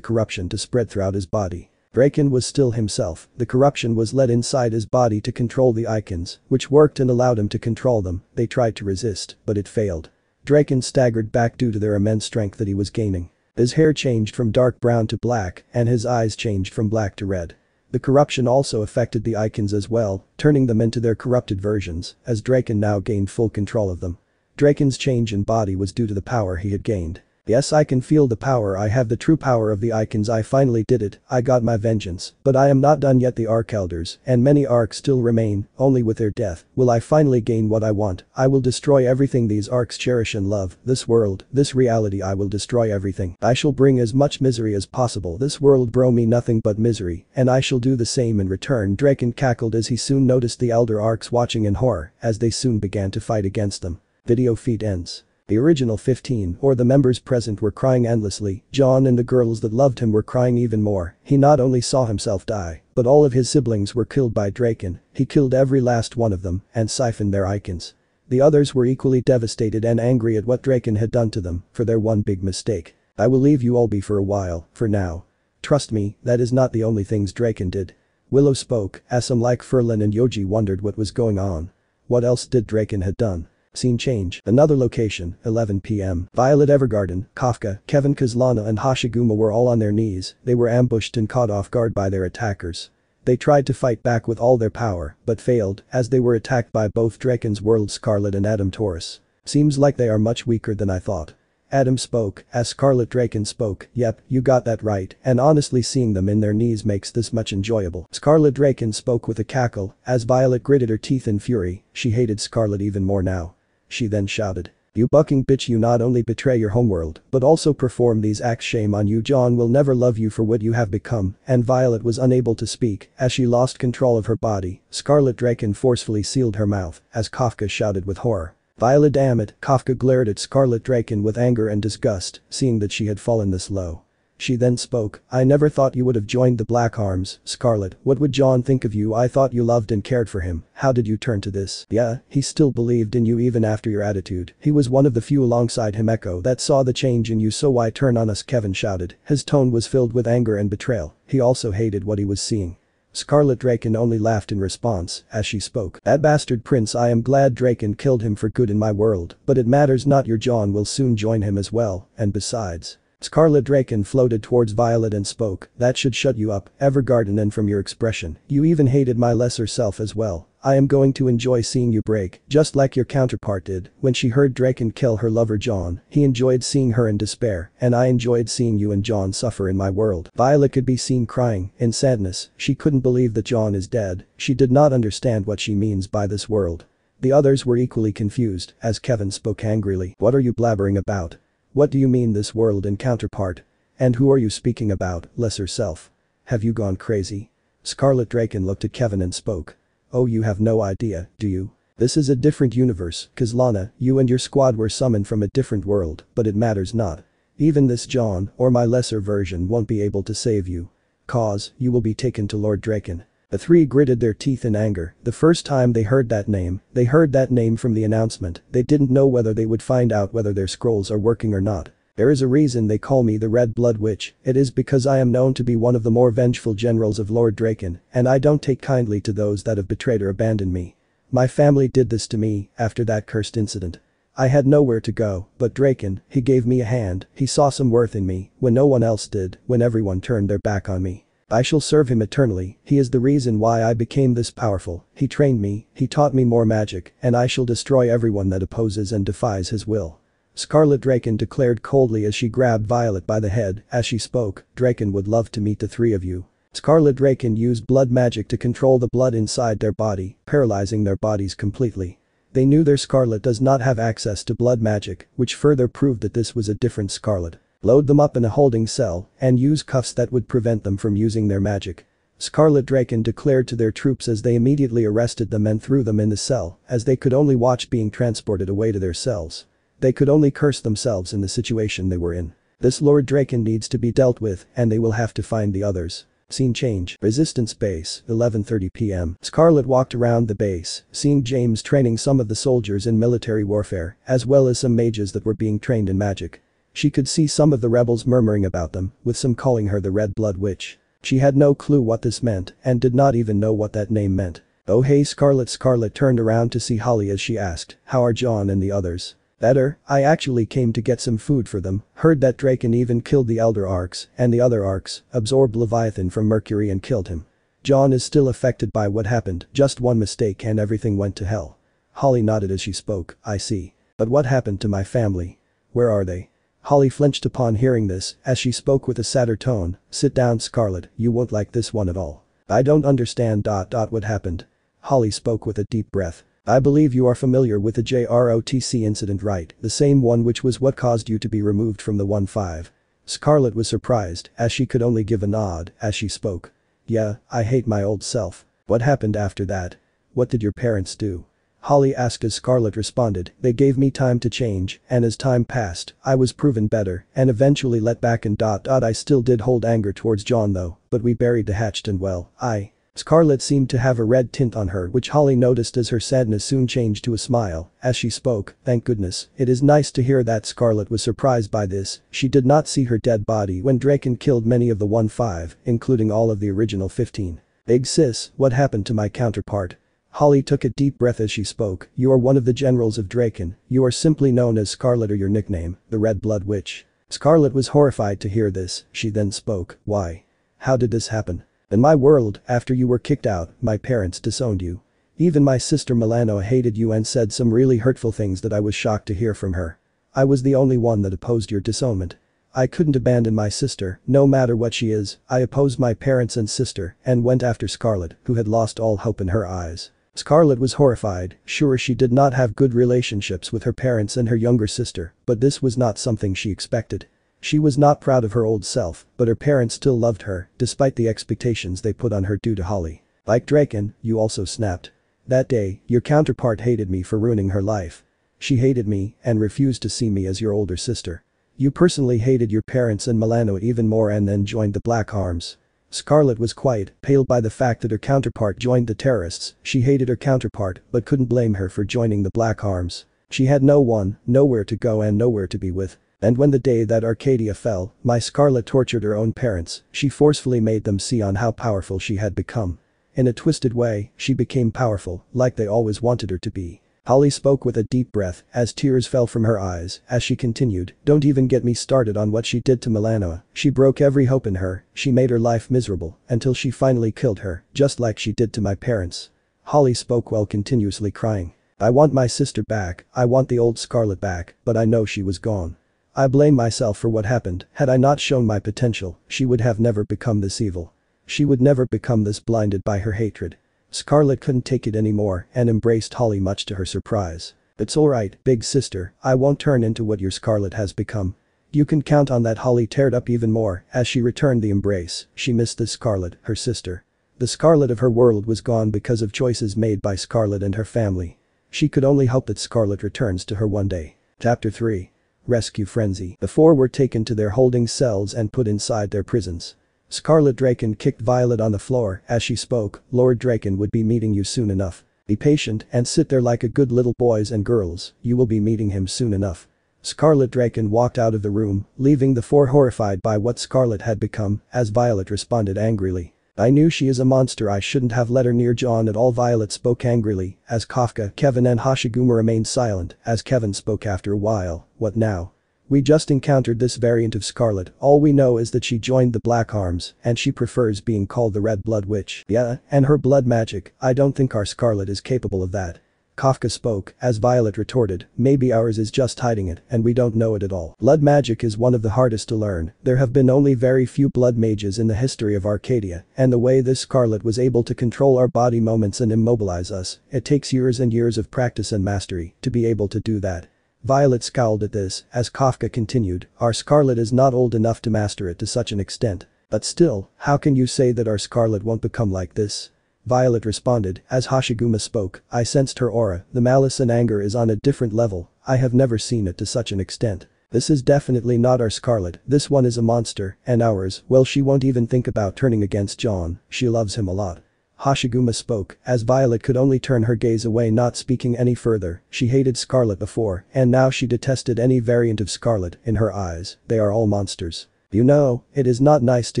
corruption to spread throughout his body. Draken was still himself, the corruption was led inside his body to control the Icons, which worked and allowed him to control them, they tried to resist, but it failed. Draken staggered back due to their immense strength that he was gaining. His hair changed from dark brown to black and his eyes changed from black to red. The corruption also affected the icons as well, turning them into their corrupted versions, as Draken now gained full control of them. Draken's change in body was due to the power he had gained. Yes I can feel the power I have the true power of the icons I finally did it, I got my vengeance, but I am not done yet the Arc Elders, and many Arcs still remain, only with their death, will I finally gain what I want, I will destroy everything these Arcs cherish and love, this world, this reality I will destroy everything. I shall bring as much misery as possible this world brought me nothing but misery, and I shall do the same in return Draken cackled as he soon noticed the Elder Arcs watching in horror, as they soon began to fight against them. Video feed ends. The original 15 or the members present were crying endlessly, John and the girls that loved him were crying even more, he not only saw himself die, but all of his siblings were killed by Draken, he killed every last one of them and siphoned their icons. The others were equally devastated and angry at what Draken had done to them for their one big mistake. I will leave you all be for a while, for now. Trust me, that is not the only things Draken did. Willow spoke, as some like Ferlin and Yoji wondered what was going on. What else did Draken had done? Scene change. Another location, 11 p.m. Violet Evergarden, Kafka, Kevin Kazlana and Hashiguma were all on their knees, they were ambushed and caught off guard by their attackers. They tried to fight back with all their power, but failed, as they were attacked by both Draken's World Scarlet and Adam Taurus. Seems like they are much weaker than I thought. Adam spoke, as Scarlet Draken spoke, yep, you got that right, and honestly seeing them in their knees makes this much enjoyable. Scarlet Draken spoke with a cackle, as Violet gritted her teeth in fury, she hated Scarlet even more now she then shouted. You bucking bitch you not only betray your homeworld, but also perform these acts shame on you John will never love you for what you have become, and Violet was unable to speak, as she lost control of her body, Scarlet Draken forcefully sealed her mouth, as Kafka shouted with horror. Violet damn it, Kafka glared at Scarlet Draken with anger and disgust, seeing that she had fallen this low. She then spoke, I never thought you would have joined the Black Arms, Scarlet, what would John think of you I thought you loved and cared for him, how did you turn to this? Yeah, he still believed in you even after your attitude, he was one of the few alongside him Echo that saw the change in you so why turn on us Kevin shouted, his tone was filled with anger and betrayal, he also hated what he was seeing. Scarlet Draken only laughed in response as she spoke. That bastard prince I am glad Draken killed him for good in my world, but it matters not your John will soon join him as well, and besides, Scarlet Draken floated towards Violet and spoke, that should shut you up, Evergarden and from your expression, you even hated my lesser self as well, I am going to enjoy seeing you break, just like your counterpart did, when she heard Draken kill her lover John, he enjoyed seeing her in despair, and I enjoyed seeing you and John suffer in my world. Violet could be seen crying, in sadness, she couldn't believe that John is dead, she did not understand what she means by this world. The others were equally confused, as Kevin spoke angrily, what are you blabbering about? What do you mean this world and counterpart? And who are you speaking about, lesser self? Have you gone crazy? Scarlet Draken looked at Kevin and spoke. Oh you have no idea, do you? This is a different universe, cause Lana, you and your squad were summoned from a different world, but it matters not. Even this John, or my lesser version won't be able to save you. Cause, you will be taken to Lord Draken. The three gritted their teeth in anger, the first time they heard that name, they heard that name from the announcement, they didn't know whether they would find out whether their scrolls are working or not. There is a reason they call me the Red Blood Witch, it is because I am known to be one of the more vengeful generals of Lord Draken, and I don't take kindly to those that have betrayed or abandoned me. My family did this to me, after that cursed incident. I had nowhere to go, but Draken, he gave me a hand, he saw some worth in me, when no one else did, when everyone turned their back on me. I shall serve him eternally, he is the reason why I became this powerful, he trained me, he taught me more magic, and I shall destroy everyone that opposes and defies his will. Scarlet Draken declared coldly as she grabbed Violet by the head, as she spoke, Draken would love to meet the three of you. Scarlet Draken used blood magic to control the blood inside their body, paralyzing their bodies completely. They knew their Scarlet does not have access to blood magic, which further proved that this was a different Scarlet load them up in a holding cell, and use cuffs that would prevent them from using their magic. Scarlet Draken declared to their troops as they immediately arrested them and threw them in the cell, as they could only watch being transported away to their cells. They could only curse themselves in the situation they were in. This Lord Draken needs to be dealt with, and they will have to find the others. Scene change. Resistance base, 11.30 p.m. Scarlet walked around the base, seeing James training some of the soldiers in military warfare, as well as some mages that were being trained in magic. She could see some of the rebels murmuring about them, with some calling her the Red Blood Witch. She had no clue what this meant and did not even know what that name meant. Oh hey Scarlet Scarlet turned around to see Holly as she asked, how are John and the others? Better, I actually came to get some food for them, heard that Draken even killed the Elder Arcs, and the other Arcs, absorbed Leviathan from Mercury and killed him. John is still affected by what happened, just one mistake and everything went to hell. Holly nodded as she spoke, I see. But what happened to my family? Where are they? Holly flinched upon hearing this, as she spoke with a sadder tone, sit down Scarlet. you won't like this one at all. I don't understand dot dot what happened. Holly spoke with a deep breath. I believe you are familiar with the JROTC incident right, the same one which was what caused you to be removed from the 1-5. Scarlet was surprised as she could only give a nod as she spoke. Yeah, I hate my old self. What happened after that? What did your parents do? Holly asked as Scarlett responded, they gave me time to change, and as time passed, I was proven better, and eventually let back and dot dot I still did hold anger towards John though, but we buried the hatched and well, I. Scarlett seemed to have a red tint on her which Holly noticed as her sadness soon changed to a smile, as she spoke, thank goodness, it is nice to hear that Scarlett was surprised by this, she did not see her dead body when Draken killed many of the 1-5, including all of the original 15. Big sis, what happened to my counterpart? Holly took a deep breath as she spoke, you are one of the generals of Draken, you are simply known as Scarlet or your nickname, the Red Blood Witch. Scarlet was horrified to hear this, she then spoke, why? How did this happen? In my world, after you were kicked out, my parents disowned you. Even my sister Milano hated you and said some really hurtful things that I was shocked to hear from her. I was the only one that opposed your disownment. I couldn't abandon my sister, no matter what she is, I opposed my parents and sister and went after Scarlet, who had lost all hope in her eyes. Scarlett was horrified, sure she did not have good relationships with her parents and her younger sister, but this was not something she expected. She was not proud of her old self, but her parents still loved her, despite the expectations they put on her due to Holly. Like Draken, you also snapped. That day, your counterpart hated me for ruining her life. She hated me and refused to see me as your older sister. You personally hated your parents and Milano even more and then joined the Black Arms. Scarlet was quiet, paled by the fact that her counterpart joined the terrorists, she hated her counterpart but couldn't blame her for joining the Black Arms. She had no one, nowhere to go and nowhere to be with. And when the day that Arcadia fell, my Scarlet tortured her own parents, she forcefully made them see on how powerful she had become. In a twisted way, she became powerful, like they always wanted her to be. Holly spoke with a deep breath as tears fell from her eyes as she continued, don't even get me started on what she did to Milanoa. she broke every hope in her, she made her life miserable until she finally killed her, just like she did to my parents. Holly spoke while continuously crying. I want my sister back, I want the old Scarlet back, but I know she was gone. I blame myself for what happened, had I not shown my potential, she would have never become this evil. She would never become this blinded by her hatred. Scarlet couldn't take it anymore and embraced Holly much to her surprise. It's alright, big sister, I won't turn into what your Scarlet has become. You can count on that Holly teared up even more as she returned the embrace, she missed the Scarlet, her sister. The Scarlet of her world was gone because of choices made by Scarlet and her family. She could only hope that Scarlet returns to her one day. Chapter 3. Rescue Frenzy. The four were taken to their holding cells and put inside their prisons. Scarlet Draken kicked Violet on the floor as she spoke, Lord Draken would be meeting you soon enough. Be patient and sit there like a good little boys and girls, you will be meeting him soon enough. Scarlet Draken walked out of the room, leaving the four horrified by what Scarlet had become, as Violet responded angrily. I knew she is a monster I shouldn't have let her near John at all Violet spoke angrily, as Kafka, Kevin and Hashiguma remained silent, as Kevin spoke after a while, what now? We just encountered this variant of Scarlet, all we know is that she joined the Black Arms, and she prefers being called the Red Blood Witch. Yeah, and her blood magic, I don't think our Scarlet is capable of that. Kafka spoke, as Violet retorted, maybe ours is just hiding it and we don't know it at all. Blood magic is one of the hardest to learn, there have been only very few blood mages in the history of Arcadia, and the way this Scarlet was able to control our body moments and immobilize us, it takes years and years of practice and mastery to be able to do that. Violet scowled at this, as Kafka continued, our Scarlet is not old enough to master it to such an extent. But still, how can you say that our Scarlet won't become like this? Violet responded, as Hashiguma spoke, I sensed her aura, the malice and anger is on a different level, I have never seen it to such an extent. This is definitely not our Scarlet, this one is a monster, and ours, well she won't even think about turning against John, she loves him a lot. Hashiguma spoke, as Violet could only turn her gaze away not speaking any further, she hated Scarlet before, and now she detested any variant of Scarlet, in her eyes, they are all monsters. You know, it is not nice to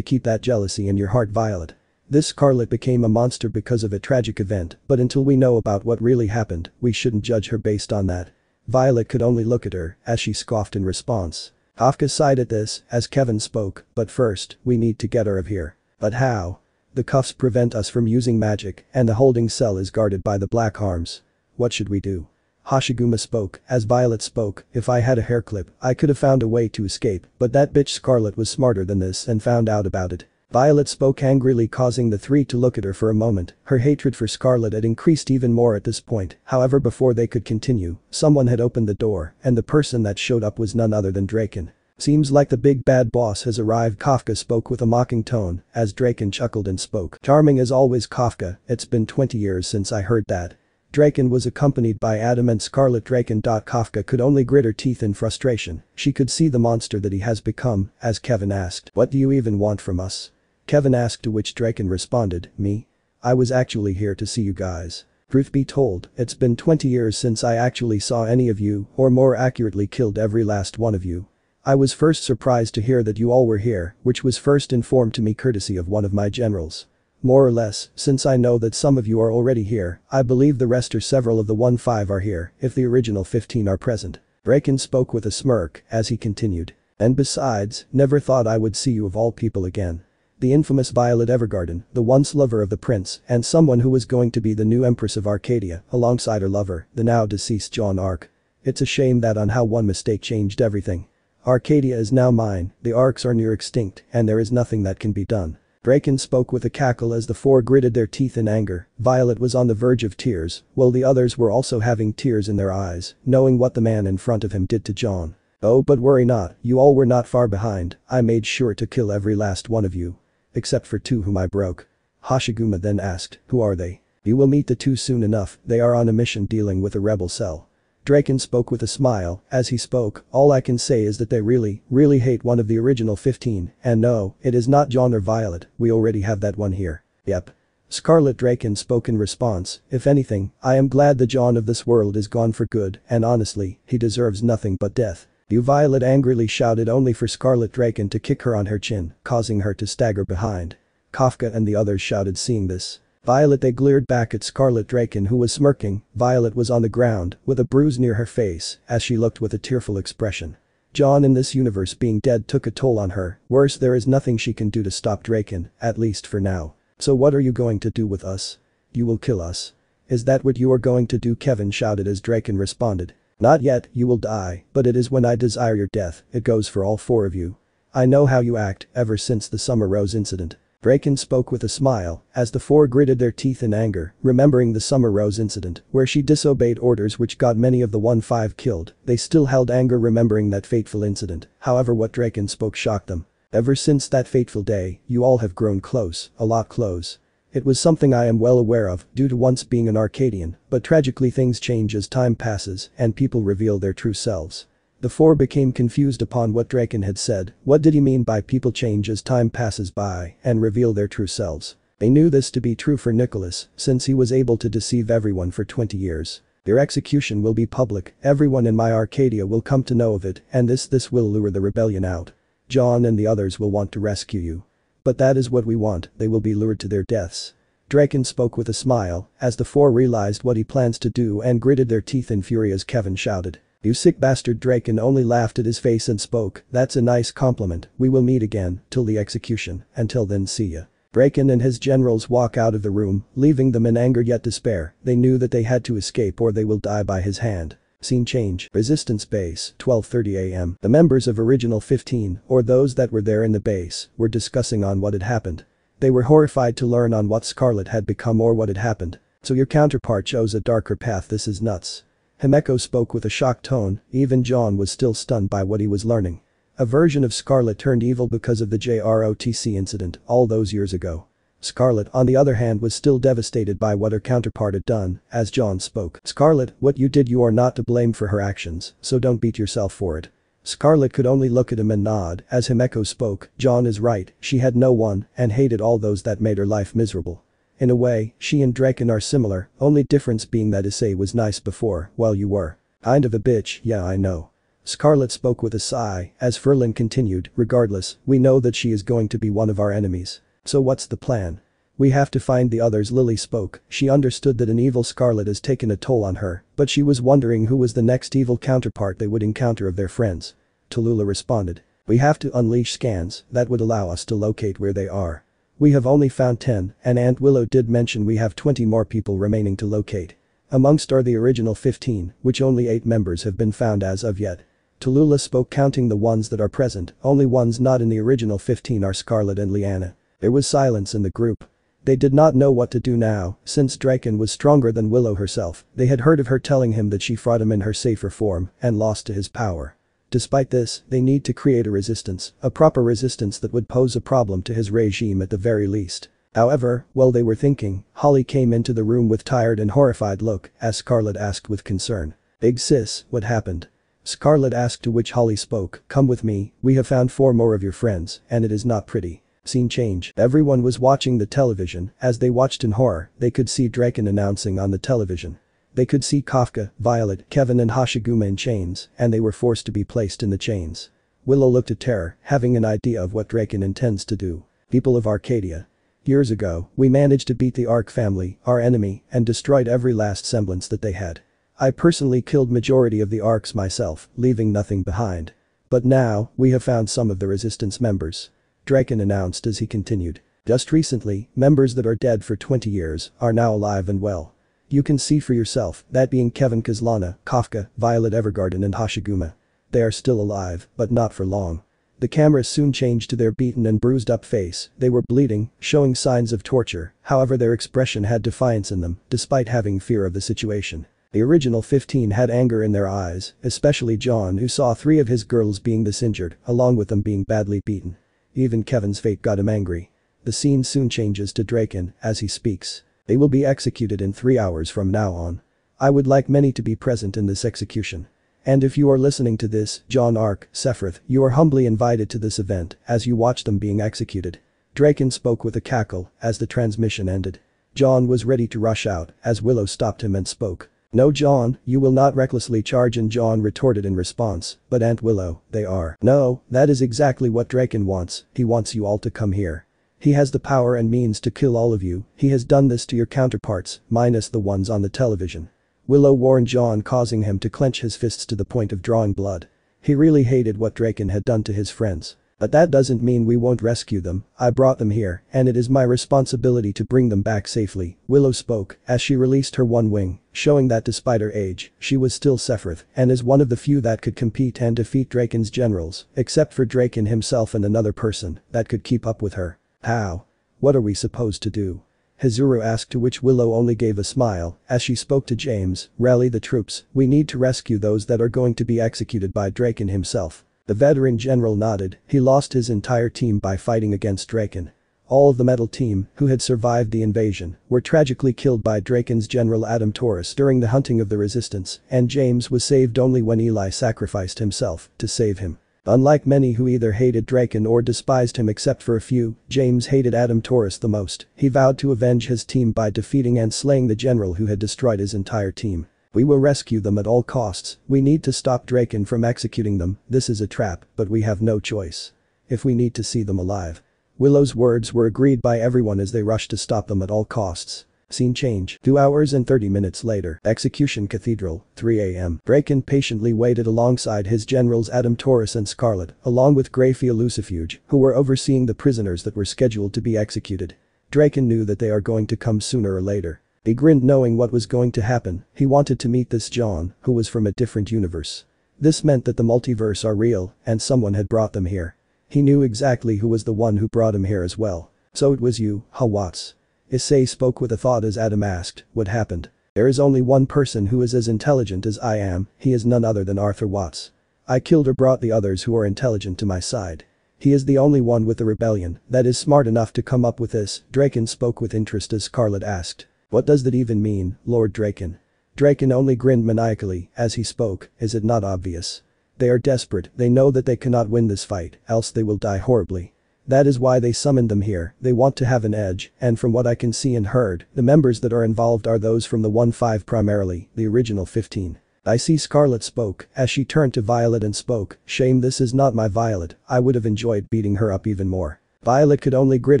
keep that jealousy in your heart Violet. This Scarlet became a monster because of a tragic event, but until we know about what really happened, we shouldn't judge her based on that. Violet could only look at her, as she scoffed in response. Kafka sighed at this, as Kevin spoke, but first, we need to get her of here. But how? The cuffs prevent us from using magic, and the holding cell is guarded by the black arms. What should we do? Hashiguma spoke, as Violet spoke, if I had a hair clip, I could have found a way to escape, but that bitch Scarlet was smarter than this and found out about it. Violet spoke angrily causing the three to look at her for a moment, her hatred for Scarlet had increased even more at this point, however before they could continue, someone had opened the door, and the person that showed up was none other than Draken. Seems like the big bad boss has arrived Kafka spoke with a mocking tone as Draken chuckled and spoke. Charming as always Kafka, it's been 20 years since I heard that. Draken was accompanied by Adam and Scarlet Draken. Kafka could only grit her teeth in frustration, she could see the monster that he has become, as Kevin asked, what do you even want from us? Kevin asked to which Draken responded, me? I was actually here to see you guys. Truth be told, it's been 20 years since I actually saw any of you, or more accurately killed every last one of you, I was first surprised to hear that you all were here, which was first informed to me courtesy of one of my generals. More or less, since I know that some of you are already here, I believe the rest or several of the 1-5 are here, if the original 15 are present. Braken spoke with a smirk as he continued. And besides, never thought I would see you of all people again. The infamous Violet Evergarden, the once lover of the prince, and someone who was going to be the new empress of Arcadia, alongside her lover, the now deceased John Ark. It's a shame that on how one mistake changed everything. Arcadia is now mine, the arcs are near extinct, and there is nothing that can be done. Draken spoke with a cackle as the four gritted their teeth in anger, Violet was on the verge of tears, while the others were also having tears in their eyes, knowing what the man in front of him did to John. Oh but worry not, you all were not far behind, I made sure to kill every last one of you. Except for two whom I broke. Hashiguma then asked, who are they? You will meet the two soon enough, they are on a mission dealing with a rebel cell. Draken spoke with a smile, as he spoke, all I can say is that they really, really hate one of the original 15, and no, it is not John or Violet, we already have that one here. Yep. Scarlet Draken spoke in response, if anything, I am glad the John of this world is gone for good, and honestly, he deserves nothing but death. You Violet angrily shouted only for Scarlet Draken to kick her on her chin, causing her to stagger behind. Kafka and the others shouted seeing this. Violet they glared back at Scarlet Draken who was smirking, Violet was on the ground, with a bruise near her face, as she looked with a tearful expression. John in this universe being dead took a toll on her, worse there is nothing she can do to stop Draken, at least for now. So what are you going to do with us? You will kill us. Is that what you are going to do Kevin shouted as Draken responded. Not yet, you will die, but it is when I desire your death, it goes for all four of you. I know how you act, ever since the Summer Rose incident. Draken spoke with a smile, as the four gritted their teeth in anger, remembering the Summer Rose incident, where she disobeyed orders which got many of the 1-5 killed, they still held anger remembering that fateful incident, however what Draken spoke shocked them. Ever since that fateful day, you all have grown close, a lot close. It was something I am well aware of due to once being an Arcadian, but tragically things change as time passes and people reveal their true selves. The four became confused upon what Draken had said, what did he mean by people change as time passes by and reveal their true selves. They knew this to be true for Nicholas, since he was able to deceive everyone for 20 years. Their execution will be public, everyone in my Arcadia will come to know of it and this this will lure the rebellion out. John and the others will want to rescue you. But that is what we want, they will be lured to their deaths. Draken spoke with a smile, as the four realized what he plans to do and gritted their teeth in fury as Kevin shouted. You sick bastard Draken only laughed at his face and spoke, that's a nice compliment, we will meet again, till the execution, until then see ya. Draken and his generals walk out of the room, leaving them in anger yet despair, they knew that they had to escape or they will die by his hand. Scene change, resistance base, 12.30 am, the members of original 15, or those that were there in the base, were discussing on what had happened. They were horrified to learn on what Scarlet had become or what had happened. So your counterpart chose a darker path this is nuts. Himeko spoke with a shocked tone, even John was still stunned by what he was learning. A version of Scarlet turned evil because of the JROTC incident all those years ago. Scarlet, on the other hand, was still devastated by what her counterpart had done, as John spoke. Scarlet, what you did you are not to blame for her actions, so don't beat yourself for it. Scarlet could only look at him and nod, as Himeko spoke, John is right, she had no one, and hated all those that made her life miserable. In a way, she and Draken are similar, only difference being that Issei was nice before, while you were. Kind of a bitch, yeah I know. Scarlet spoke with a sigh, as Ferlin continued, regardless, we know that she is going to be one of our enemies. So what's the plan? We have to find the others Lily spoke, she understood that an evil Scarlet has taken a toll on her, but she was wondering who was the next evil counterpart they would encounter of their friends. Tallulah responded. We have to unleash scans that would allow us to locate where they are. We have only found 10, and Aunt Willow did mention we have 20 more people remaining to locate. Amongst are the original 15, which only 8 members have been found as of yet. Tallulah spoke counting the ones that are present, only ones not in the original 15 are Scarlet and Liana. There was silence in the group. They did not know what to do now, since Draken was stronger than Willow herself, they had heard of her telling him that she fought him in her safer form and lost to his power. Despite this, they need to create a resistance, a proper resistance that would pose a problem to his regime at the very least. However, while they were thinking, Holly came into the room with tired and horrified look, as Scarlett asked with concern. Big sis, what happened? Scarlett asked to which Holly spoke, come with me, we have found four more of your friends, and it is not pretty. Scene change, everyone was watching the television, as they watched in horror, they could see Draken announcing on the television. They could see Kafka, Violet, Kevin and Hashiguma in chains, and they were forced to be placed in the chains. Willow looked at Terror, having an idea of what Draken intends to do. People of Arcadia. Years ago, we managed to beat the Ark family, our enemy, and destroyed every last semblance that they had. I personally killed majority of the Arks myself, leaving nothing behind. But now, we have found some of the resistance members. Draken announced as he continued. Just recently, members that are dead for 20 years are now alive and well. You can see for yourself, that being Kevin Kazlana, Kafka, Violet Evergarden and Hashiguma. They are still alive, but not for long. The camera soon changed to their beaten and bruised up face, they were bleeding, showing signs of torture, however their expression had defiance in them, despite having fear of the situation. The original 15 had anger in their eyes, especially John who saw three of his girls being this injured, along with them being badly beaten. Even Kevin's fate got him angry. The scene soon changes to Draken, as he speaks. They will be executed in three hours from now on. I would like many to be present in this execution. And if you are listening to this, John Ark, Sephiroth, you are humbly invited to this event as you watch them being executed. Draken spoke with a cackle as the transmission ended. John was ready to rush out as Willow stopped him and spoke. No John, you will not recklessly charge and John retorted in response, but Aunt Willow, they are. No, that is exactly what Draken wants, he wants you all to come here. He has the power and means to kill all of you, he has done this to your counterparts, minus the ones on the television. Willow warned John causing him to clench his fists to the point of drawing blood. He really hated what Draken had done to his friends. But that doesn't mean we won't rescue them, I brought them here, and it is my responsibility to bring them back safely, Willow spoke, as she released her one wing, showing that despite her age, she was still Sephiroth, and is one of the few that could compete and defeat Draken's generals, except for Draken himself and another person, that could keep up with her. How? What are we supposed to do? Hizuru asked to which Willow only gave a smile as she spoke to James, rally the troops, we need to rescue those that are going to be executed by Draken himself. The veteran general nodded, he lost his entire team by fighting against Draken. All of the metal team, who had survived the invasion, were tragically killed by Draken's general Adam Torres during the hunting of the resistance, and James was saved only when Eli sacrificed himself to save him. Unlike many who either hated Draken or despised him except for a few, James hated Adam Torres the most. He vowed to avenge his team by defeating and slaying the general who had destroyed his entire team. We will rescue them at all costs, we need to stop Draken from executing them, this is a trap, but we have no choice. If we need to see them alive. Willow's words were agreed by everyone as they rushed to stop them at all costs. Scene change. 2 hours and 30 minutes later. Execution Cathedral, 3 a.m. Draken patiently waited alongside his generals Adam Torres and Scarlet, along with Grayfia Lucifuge, who were overseeing the prisoners that were scheduled to be executed. Draken knew that they are going to come sooner or later. He grinned knowing what was going to happen, he wanted to meet this John, who was from a different universe. This meant that the multiverse are real, and someone had brought them here. He knew exactly who was the one who brought him here as well. So it was you, huh Watts? Issei spoke with a thought as Adam asked, what happened? There is only one person who is as intelligent as I am, he is none other than Arthur Watts. I killed or brought the others who are intelligent to my side. He is the only one with the rebellion that is smart enough to come up with this, Draken spoke with interest as Scarlet asked. What does that even mean, Lord Draken? Draken only grinned maniacally as he spoke, is it not obvious? They are desperate, they know that they cannot win this fight, else they will die horribly. That is why they summoned them here, they want to have an edge, and from what I can see and heard, the members that are involved are those from the 1-5 primarily, the original 15. I see Scarlet spoke, as she turned to Violet and spoke, shame this is not my Violet, I would have enjoyed beating her up even more. Violet could only grit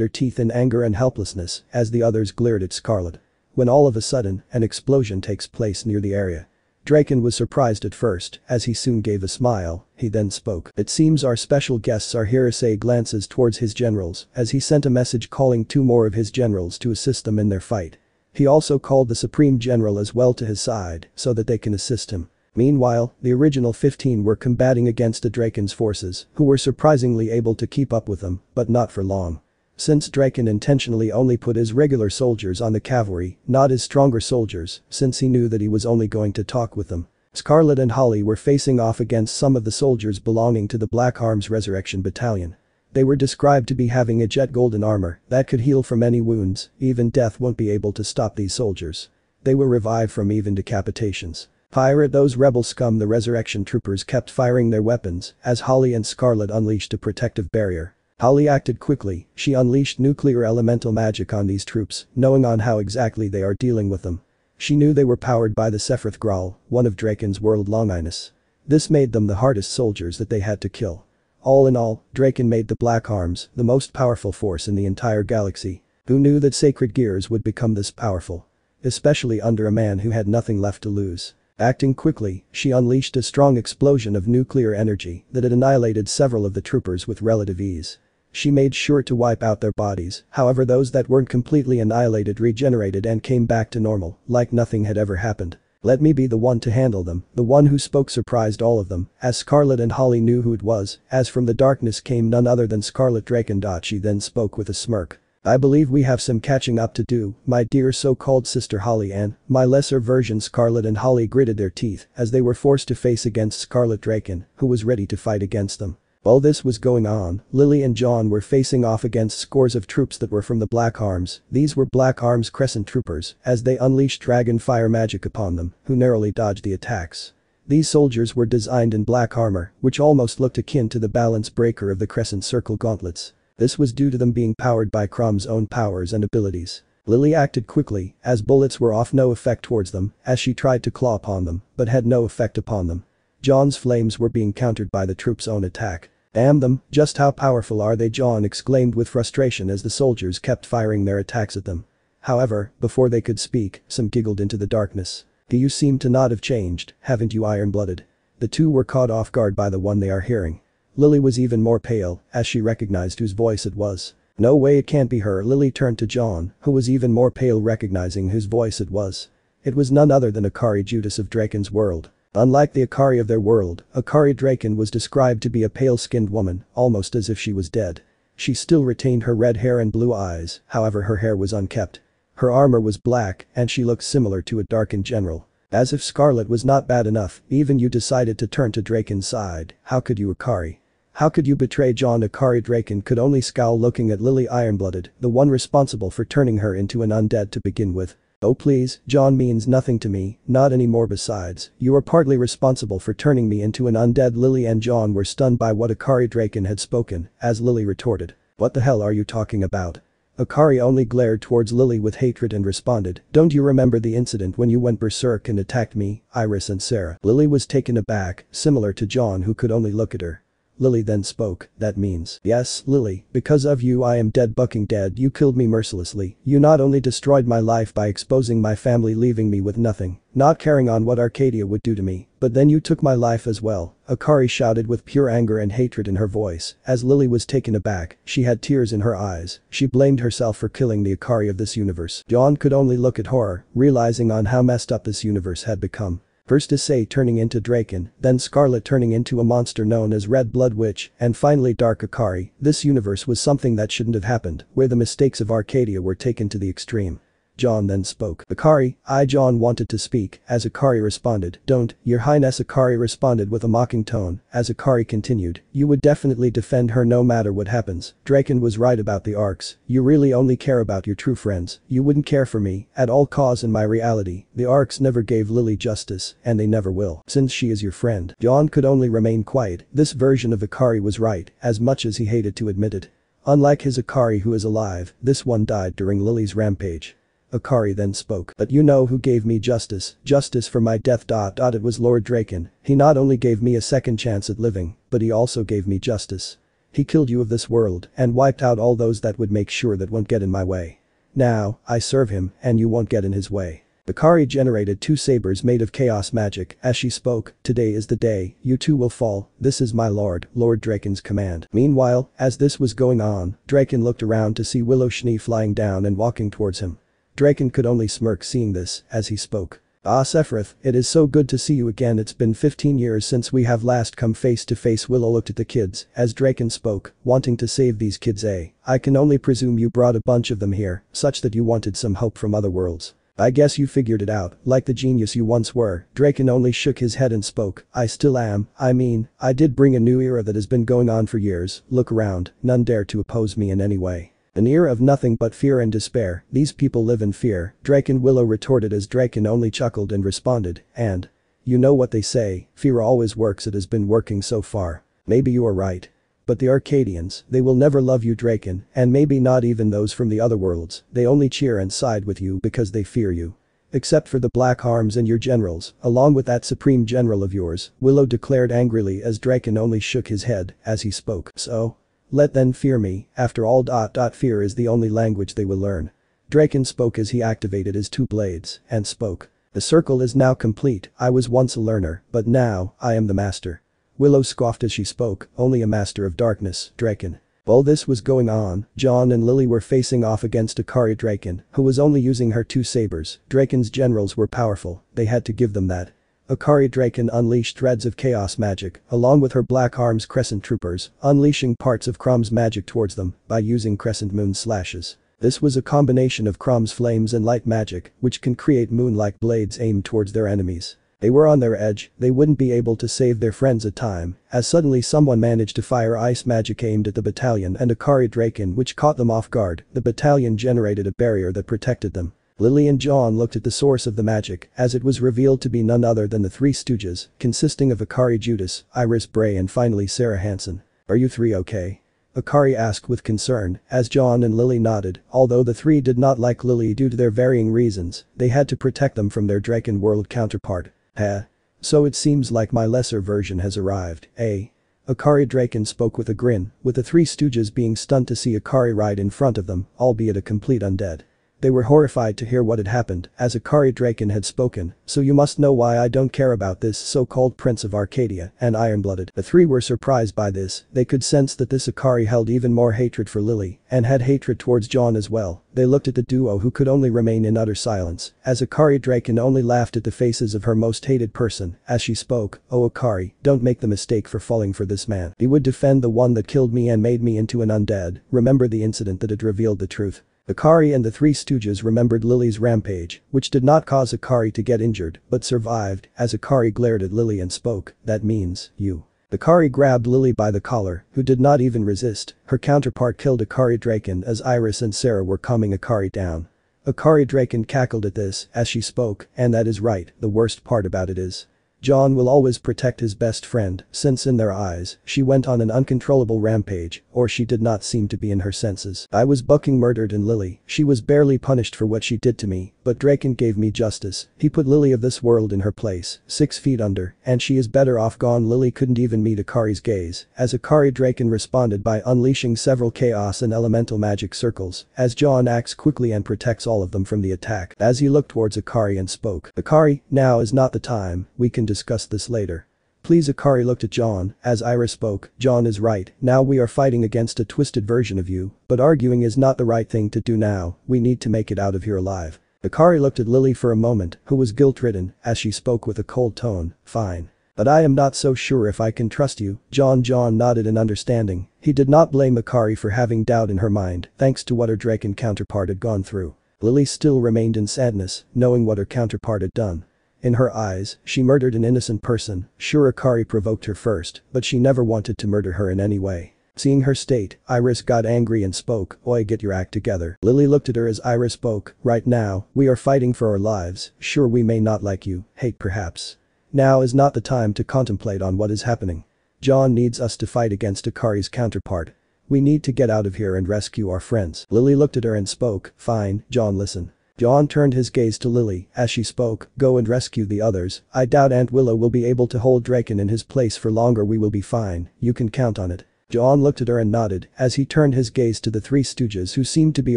her teeth in anger and helplessness as the others glared at Scarlet. When all of a sudden, an explosion takes place near the area. Draken was surprised at first, as he soon gave a smile, he then spoke. It seems our special guests are here say glances towards his generals as he sent a message calling two more of his generals to assist them in their fight. He also called the supreme general as well to his side so that they can assist him. Meanwhile, the original 15 were combating against the Draken's forces, who were surprisingly able to keep up with them, but not for long. Since Draken intentionally only put his regular soldiers on the cavalry, not his stronger soldiers, since he knew that he was only going to talk with them. Scarlet and Holly were facing off against some of the soldiers belonging to the Black Arms Resurrection Battalion. They were described to be having a jet golden armor that could heal from any wounds, even death won't be able to stop these soldiers. They were revived from even decapitations. Pirate, at those rebel scum the resurrection troopers kept firing their weapons as Holly and Scarlet unleashed a protective barrier. Holly acted quickly, she unleashed nuclear elemental magic on these troops, knowing on how exactly they are dealing with them. She knew they were powered by the Sephiroth Graal, one of Draken's world longinus. This made them the hardest soldiers that they had to kill. All in all, Draken made the Black Arms the most powerful force in the entire galaxy. Who knew that Sacred Gears would become this powerful? Especially under a man who had nothing left to lose. Acting quickly, she unleashed a strong explosion of nuclear energy that had annihilated several of the troopers with relative ease. She made sure to wipe out their bodies, however those that weren't completely annihilated regenerated and came back to normal, like nothing had ever happened. Let me be the one to handle them, the one who spoke surprised all of them, as Scarlet and Holly knew who it was, as from the darkness came none other than Scarlet Drake and Dachi then spoke with a smirk. I believe we have some catching up to do, my dear so-called sister Holly and my lesser version Scarlet and Holly gritted their teeth as they were forced to face against Scarlet Draken, who was ready to fight against them. While this was going on, Lily and John were facing off against scores of troops that were from the Black Arms, these were Black Arms Crescent troopers, as they unleashed dragon fire magic upon them, who narrowly dodged the attacks. These soldiers were designed in black armor, which almost looked akin to the balance breaker of the Crescent Circle gauntlets. This was due to them being powered by Crom's own powers and abilities. Lily acted quickly, as bullets were of no effect towards them, as she tried to claw upon them, but had no effect upon them. John's flames were being countered by the troops' own attack. Damn them, just how powerful are they John exclaimed with frustration as the soldiers kept firing their attacks at them. However, before they could speak, some giggled into the darkness. You seem to not have changed, haven't you iron-blooded? The two were caught off guard by the one they are hearing. Lily was even more pale, as she recognized whose voice it was. No way it can't be her Lily turned to John, who was even more pale recognizing whose voice it was. It was none other than Akari Judas of Draken's world. Unlike the Akari of their world, Akari Draken was described to be a pale-skinned woman, almost as if she was dead. She still retained her red hair and blue eyes, however her hair was unkempt. Her armor was black, and she looked similar to a darkened general. As if Scarlet was not bad enough, even you decided to turn to Draken's side, how could you Akari? How could you betray John Akari Draken could only scowl looking at Lily Ironblooded, the one responsible for turning her into an undead to begin with. Oh please, John means nothing to me, not anymore besides, you are partly responsible for turning me into an undead Lily and John were stunned by what Akari Draken had spoken, as Lily retorted. What the hell are you talking about? Akari only glared towards Lily with hatred and responded, don't you remember the incident when you went berserk and attacked me, Iris and Sarah? Lily was taken aback, similar to John who could only look at her. Lily then spoke, that means, yes, Lily, because of you I am dead bucking dead you killed me mercilessly, you not only destroyed my life by exposing my family leaving me with nothing, not caring on what Arcadia would do to me, but then you took my life as well, Akari shouted with pure anger and hatred in her voice, as Lily was taken aback, she had tears in her eyes, she blamed herself for killing the Akari of this universe. Dawn could only look at horror, realizing on how messed up this universe had become. First Issei turning into Draken, then Scarlet turning into a monster known as Red Blood Witch, and finally Dark Akari, this universe was something that shouldn't have happened, where the mistakes of Arcadia were taken to the extreme. John then spoke. Akari, I John wanted to speak, as Akari responded, don't, your highness Akari responded with a mocking tone, as Akari continued, you would definitely defend her no matter what happens, Draken was right about the arcs, you really only care about your true friends, you wouldn't care for me, at all cause in my reality, the arcs never gave Lily justice, and they never will, since she is your friend. John could only remain quiet, this version of Akari was right, as much as he hated to admit it. Unlike his Akari who is alive, this one died during Lily's rampage. Akari then spoke. But you know who gave me justice, justice for my death dot dot it was Lord Draken. He not only gave me a second chance at living, but he also gave me justice. He killed you of this world and wiped out all those that would make sure that won't get in my way. Now, I serve him and you won't get in his way. Akari generated two sabers made of chaos magic as she spoke, today is the day, you two will fall, this is my lord, Lord Draken's command. Meanwhile, as this was going on, Draken looked around to see Willow Schnee flying down and walking towards him. Draken could only smirk seeing this, as he spoke. Ah Sephiroth, it is so good to see you again it's been 15 years since we have last come face to face Willow looked at the kids, as Draken spoke, wanting to save these kids eh, I can only presume you brought a bunch of them here, such that you wanted some hope from other worlds. I guess you figured it out, like the genius you once were, Draken only shook his head and spoke, I still am, I mean, I did bring a new era that has been going on for years, look around, none dare to oppose me in any way. An era of nothing but fear and despair, these people live in fear, Draken Willow retorted as Draken only chuckled and responded, and. You know what they say, fear always works it has been working so far. Maybe you are right. But the Arcadians, they will never love you Draken, and maybe not even those from the other worlds, they only cheer and side with you because they fear you. Except for the Black Arms and your generals, along with that supreme general of yours, Willow declared angrily as Draken only shook his head as he spoke, so? Let them fear me, after all dot dot fear is the only language they will learn. Draken spoke as he activated his two blades, and spoke. The circle is now complete, I was once a learner, but now, I am the master. Willow scoffed as she spoke, only a master of darkness, Draken. While this was going on, John and Lily were facing off against Akari Draken, who was only using her two sabers, Draken's generals were powerful, they had to give them that. Akari Draken unleashed threads of chaos magic, along with her Black Arms Crescent Troopers, unleashing parts of Krum's magic towards them by using crescent moon slashes. This was a combination of Krum's flames and light magic, which can create moon-like blades aimed towards their enemies. They were on their edge, they wouldn't be able to save their friends a time, as suddenly someone managed to fire ice magic aimed at the battalion and Akari Draken which caught them off guard, the battalion generated a barrier that protected them. Lily and John looked at the source of the magic as it was revealed to be none other than the Three Stooges, consisting of Akari Judas, Iris Bray and finally Sarah Hanson. Are you three okay? Akari asked with concern, as John and Lily nodded, although the three did not like Lily due to their varying reasons, they had to protect them from their Draken world counterpart. Huh? So it seems like my lesser version has arrived, eh? Akari Draken spoke with a grin, with the three stooges being stunned to see Akari ride in front of them, albeit a complete undead. They were horrified to hear what had happened, as Akari Draken had spoken, so you must know why I don't care about this so-called Prince of Arcadia and Iron-Blooded. The three were surprised by this, they could sense that this Akari held even more hatred for Lily, and had hatred towards John as well, they looked at the duo who could only remain in utter silence, as Akari Draken only laughed at the faces of her most hated person, as she spoke, oh Akari, don't make the mistake for falling for this man. He would defend the one that killed me and made me into an undead, remember the incident that had revealed the truth. Akari and the Three Stooges remembered Lily's rampage, which did not cause Akari to get injured, but survived, as Akari glared at Lily and spoke, that means, you. Akari grabbed Lily by the collar, who did not even resist, her counterpart killed Akari Draken as Iris and Sarah were calming Akari down. Akari Draken cackled at this, as she spoke, and that is right, the worst part about it is, John will always protect his best friend, since in their eyes, she went on an uncontrollable rampage, or she did not seem to be in her senses. I was bucking murdered and Lily, she was barely punished for what she did to me, but Draken gave me justice, he put Lily of this world in her place, six feet under, and she is better off gone Lily couldn't even meet Akari's gaze, as Akari Draken responded by unleashing several chaos and elemental magic circles, as John acts quickly and protects all of them from the attack as he looked towards Akari and spoke. Akari, now is not the time, we can discuss this later. Please Akari looked at John, as Ira spoke, John is right, now we are fighting against a twisted version of you, but arguing is not the right thing to do now, we need to make it out of here alive. Ikari looked at Lily for a moment, who was guilt-ridden, as she spoke with a cold tone, fine. But I am not so sure if I can trust you, John John nodded in understanding, he did not blame Ikari for having doubt in her mind, thanks to what her Draken counterpart had gone through. Lily still remained in sadness, knowing what her counterpart had done. In her eyes, she murdered an innocent person, sure Akari provoked her first, but she never wanted to murder her in any way. Seeing her state, Iris got angry and spoke, oi get your act together. Lily looked at her as Iris spoke, right now, we are fighting for our lives, sure we may not like you, hate perhaps. Now is not the time to contemplate on what is happening. John needs us to fight against Akari's counterpart. We need to get out of here and rescue our friends. Lily looked at her and spoke, fine, John listen. John turned his gaze to Lily as she spoke, go and rescue the others, I doubt Aunt Willow will be able to hold Draken in his place for longer we will be fine, you can count on it. John looked at her and nodded as he turned his gaze to the three stooges who seemed to be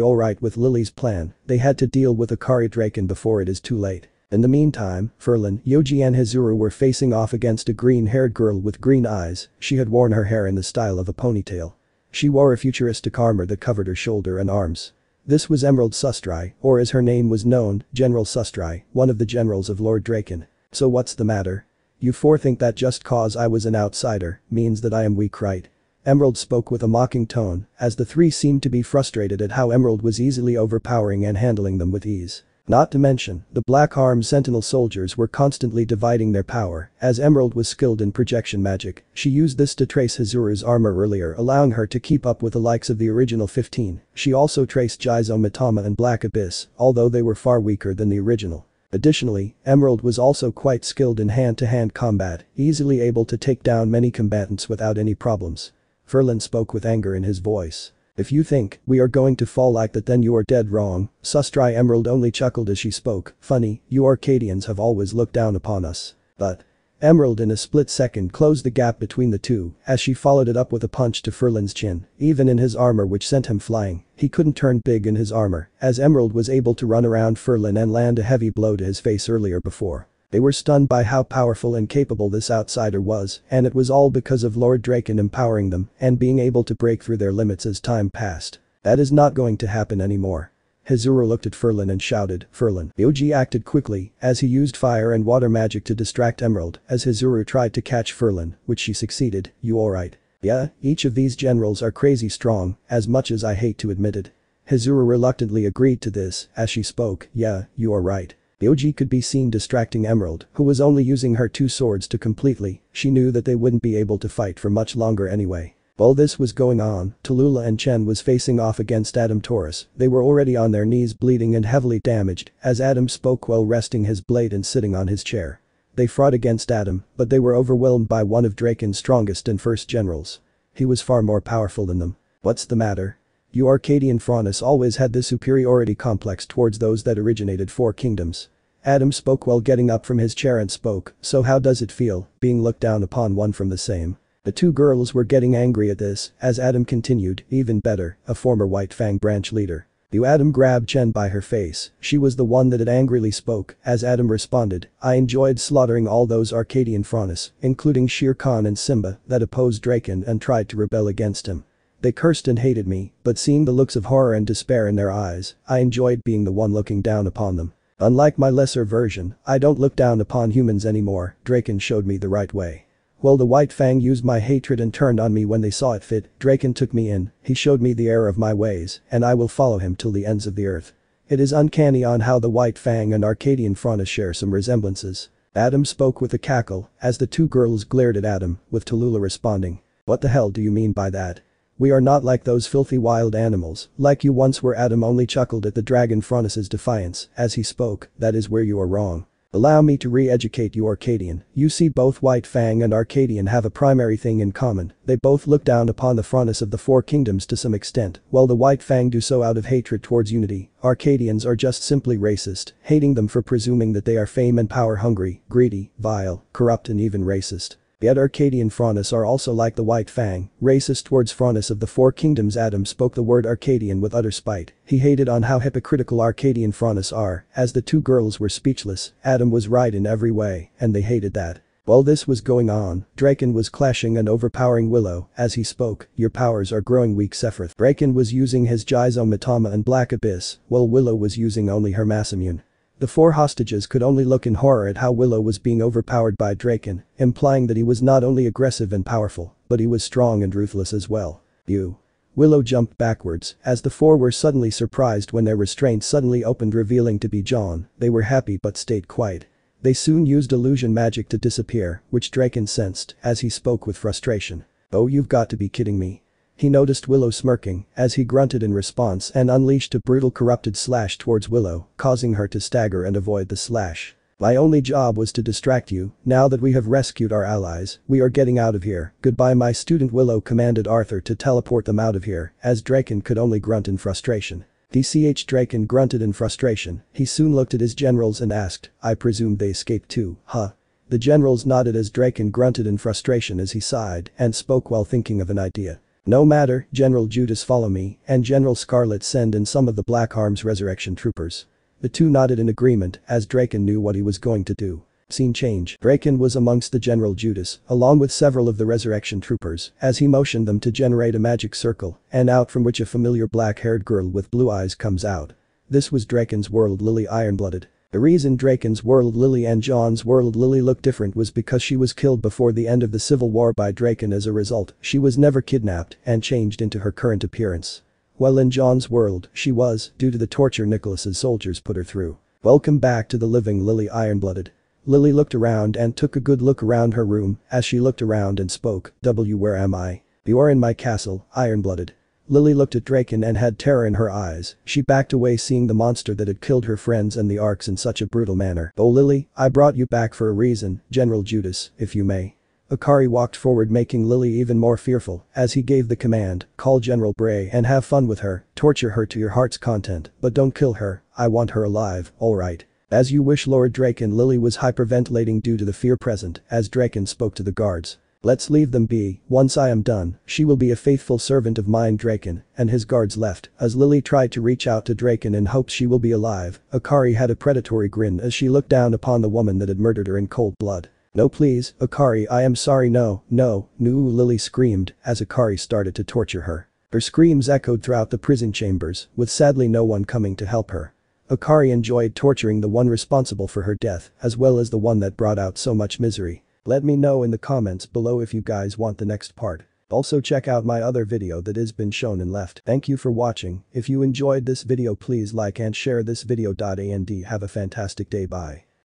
alright with Lily's plan, they had to deal with Akari Draken before it is too late. In the meantime, Ferlin, Yoji and Hizuru were facing off against a green-haired girl with green eyes, she had worn her hair in the style of a ponytail. She wore a futuristic armor that covered her shoulder and arms. This was Emerald Sustrai, or as her name was known, General Sustrai, one of the generals of Lord Draken. So what's the matter? You four think that just cause I was an outsider means that I am weak right? Emerald spoke with a mocking tone, as the three seemed to be frustrated at how Emerald was easily overpowering and handling them with ease. Not to mention, the black arm sentinel soldiers were constantly dividing their power, as Emerald was skilled in projection magic, she used this to trace Hazura's armor earlier allowing her to keep up with the likes of the original 15, she also traced Jizo Matama and Black Abyss, although they were far weaker than the original. Additionally, Emerald was also quite skilled in hand-to-hand -hand combat, easily able to take down many combatants without any problems. Verlin spoke with anger in his voice. If you think we are going to fall like that then you are dead wrong, Sustrai Emerald only chuckled as she spoke, funny, you Arcadians have always looked down upon us. But. Emerald in a split second closed the gap between the two as she followed it up with a punch to Furlan's chin, even in his armor which sent him flying, he couldn't turn big in his armor as Emerald was able to run around Furlan and land a heavy blow to his face earlier before. They were stunned by how powerful and capable this outsider was, and it was all because of Lord Draken empowering them and being able to break through their limits as time passed. That is not going to happen anymore. Hizuru looked at Furlan and shouted, Furlan. Yoji acted quickly, as he used fire and water magic to distract Emerald, as Hizuru tried to catch Furlan, which she succeeded, you alright. Yeah, each of these generals are crazy strong, as much as I hate to admit it. Hizuru reluctantly agreed to this, as she spoke, yeah, you are right. Yoji could be seen distracting Emerald, who was only using her two swords to completely, she knew that they wouldn't be able to fight for much longer anyway. While this was going on, Tallulah and Chen was facing off against Adam Taurus. they were already on their knees bleeding and heavily damaged, as Adam spoke while resting his blade and sitting on his chair. They fought against Adam, but they were overwhelmed by one of Draken's strongest and first generals. He was far more powerful than them. What's the matter? You Arcadian Faunus always had this superiority complex towards those that originated four kingdoms. Adam spoke while getting up from his chair and spoke, so how does it feel, being looked down upon one from the same? The two girls were getting angry at this, as Adam continued, even better, a former White Fang branch leader. You Adam grabbed Chen by her face, she was the one that had angrily spoke, as Adam responded, I enjoyed slaughtering all those Arcadian Faunus, including Shere Khan and Simba, that opposed Draken and tried to rebel against him. They cursed and hated me, but seeing the looks of horror and despair in their eyes, I enjoyed being the one looking down upon them. Unlike my lesser version, I don't look down upon humans anymore, Draken showed me the right way. Well the White Fang used my hatred and turned on me when they saw it fit, Draken took me in, he showed me the error of my ways, and I will follow him till the ends of the earth. It is uncanny on how the White Fang and Arcadian Fauna share some resemblances. Adam spoke with a cackle, as the two girls glared at Adam, with Tallulah responding. What the hell do you mean by that? We are not like those filthy wild animals, like you once were Adam only chuckled at the dragon Phronis's defiance as he spoke, that is where you are wrong. Allow me to re-educate you Arcadian, you see both White Fang and Arcadian have a primary thing in common, they both look down upon the Fronus of the Four Kingdoms to some extent, while the White Fang do so out of hatred towards unity, Arcadians are just simply racist, hating them for presuming that they are fame and power hungry, greedy, vile, corrupt and even racist. Yet Arcadian Fraunus are also like the White Fang, racist towards Fraunus of the Four Kingdoms Adam spoke the word Arcadian with utter spite, he hated on how hypocritical Arcadian Fraunus are, as the two girls were speechless, Adam was right in every way, and they hated that. While this was going on, Draken was clashing and overpowering Willow, as he spoke, your powers are growing weak Sephiroth. Draken was using his Jizo Matama and Black Abyss, while Willow was using only her Massimune. The four hostages could only look in horror at how Willow was being overpowered by Draken, implying that he was not only aggressive and powerful, but he was strong and ruthless as well. You. Willow jumped backwards, as the four were suddenly surprised when their restraint suddenly opened revealing to be John, they were happy but stayed quiet. They soon used illusion magic to disappear, which Draken sensed, as he spoke with frustration. Oh you've got to be kidding me. He noticed Willow smirking as he grunted in response and unleashed a brutal corrupted slash towards Willow, causing her to stagger and avoid the slash. My only job was to distract you, now that we have rescued our allies, we are getting out of here, goodbye my student Willow commanded Arthur to teleport them out of here, as Draken could only grunt in frustration. DCH Draken grunted in frustration, he soon looked at his generals and asked, I presume they escaped too, huh? The generals nodded as Draken grunted in frustration as he sighed and spoke while thinking of an idea. No matter, General Judas follow me, and General Scarlet send in some of the Black Arms resurrection troopers. The two nodded in agreement as Draken knew what he was going to do. Scene change. Draken was amongst the General Judas, along with several of the resurrection troopers, as he motioned them to generate a magic circle, and out from which a familiar black-haired girl with blue eyes comes out. This was Draken's world Lily Ironblooded, the reason Draken's world lily and John's world lily look different was because she was killed before the end of the civil war by Draken as a result, she was never kidnapped and changed into her current appearance. While in John's world, she was, due to the torture Nicholas's soldiers put her through. Welcome back to the living Lily Ironblooded. Lily looked around and took a good look around her room, as she looked around and spoke, W where am I? You are in my castle, Ironblooded. Lily looked at Draken and had terror in her eyes, she backed away seeing the monster that had killed her friends and the Arks in such a brutal manner. Oh Lily, I brought you back for a reason, General Judas, if you may. Akari walked forward making Lily even more fearful as he gave the command, call General Bray and have fun with her, torture her to your heart's content, but don't kill her, I want her alive, alright. As you wish Lord Draken Lily was hyperventilating due to the fear present as Draken spoke to the guards, Let's leave them be, once I am done, she will be a faithful servant of mine Draken, and his guards left, as Lily tried to reach out to Draken in hopes she will be alive, Akari had a predatory grin as she looked down upon the woman that had murdered her in cold blood. No please, Akari I am sorry no, no, no Lily screamed as Akari started to torture her. Her screams echoed throughout the prison chambers, with sadly no one coming to help her. Akari enjoyed torturing the one responsible for her death, as well as the one that brought out so much misery. Let me know in the comments below if you guys want the next part. Also check out my other video that has been shown and left. Thank you for watching, if you enjoyed this video please like and share this video. And have a fantastic day bye.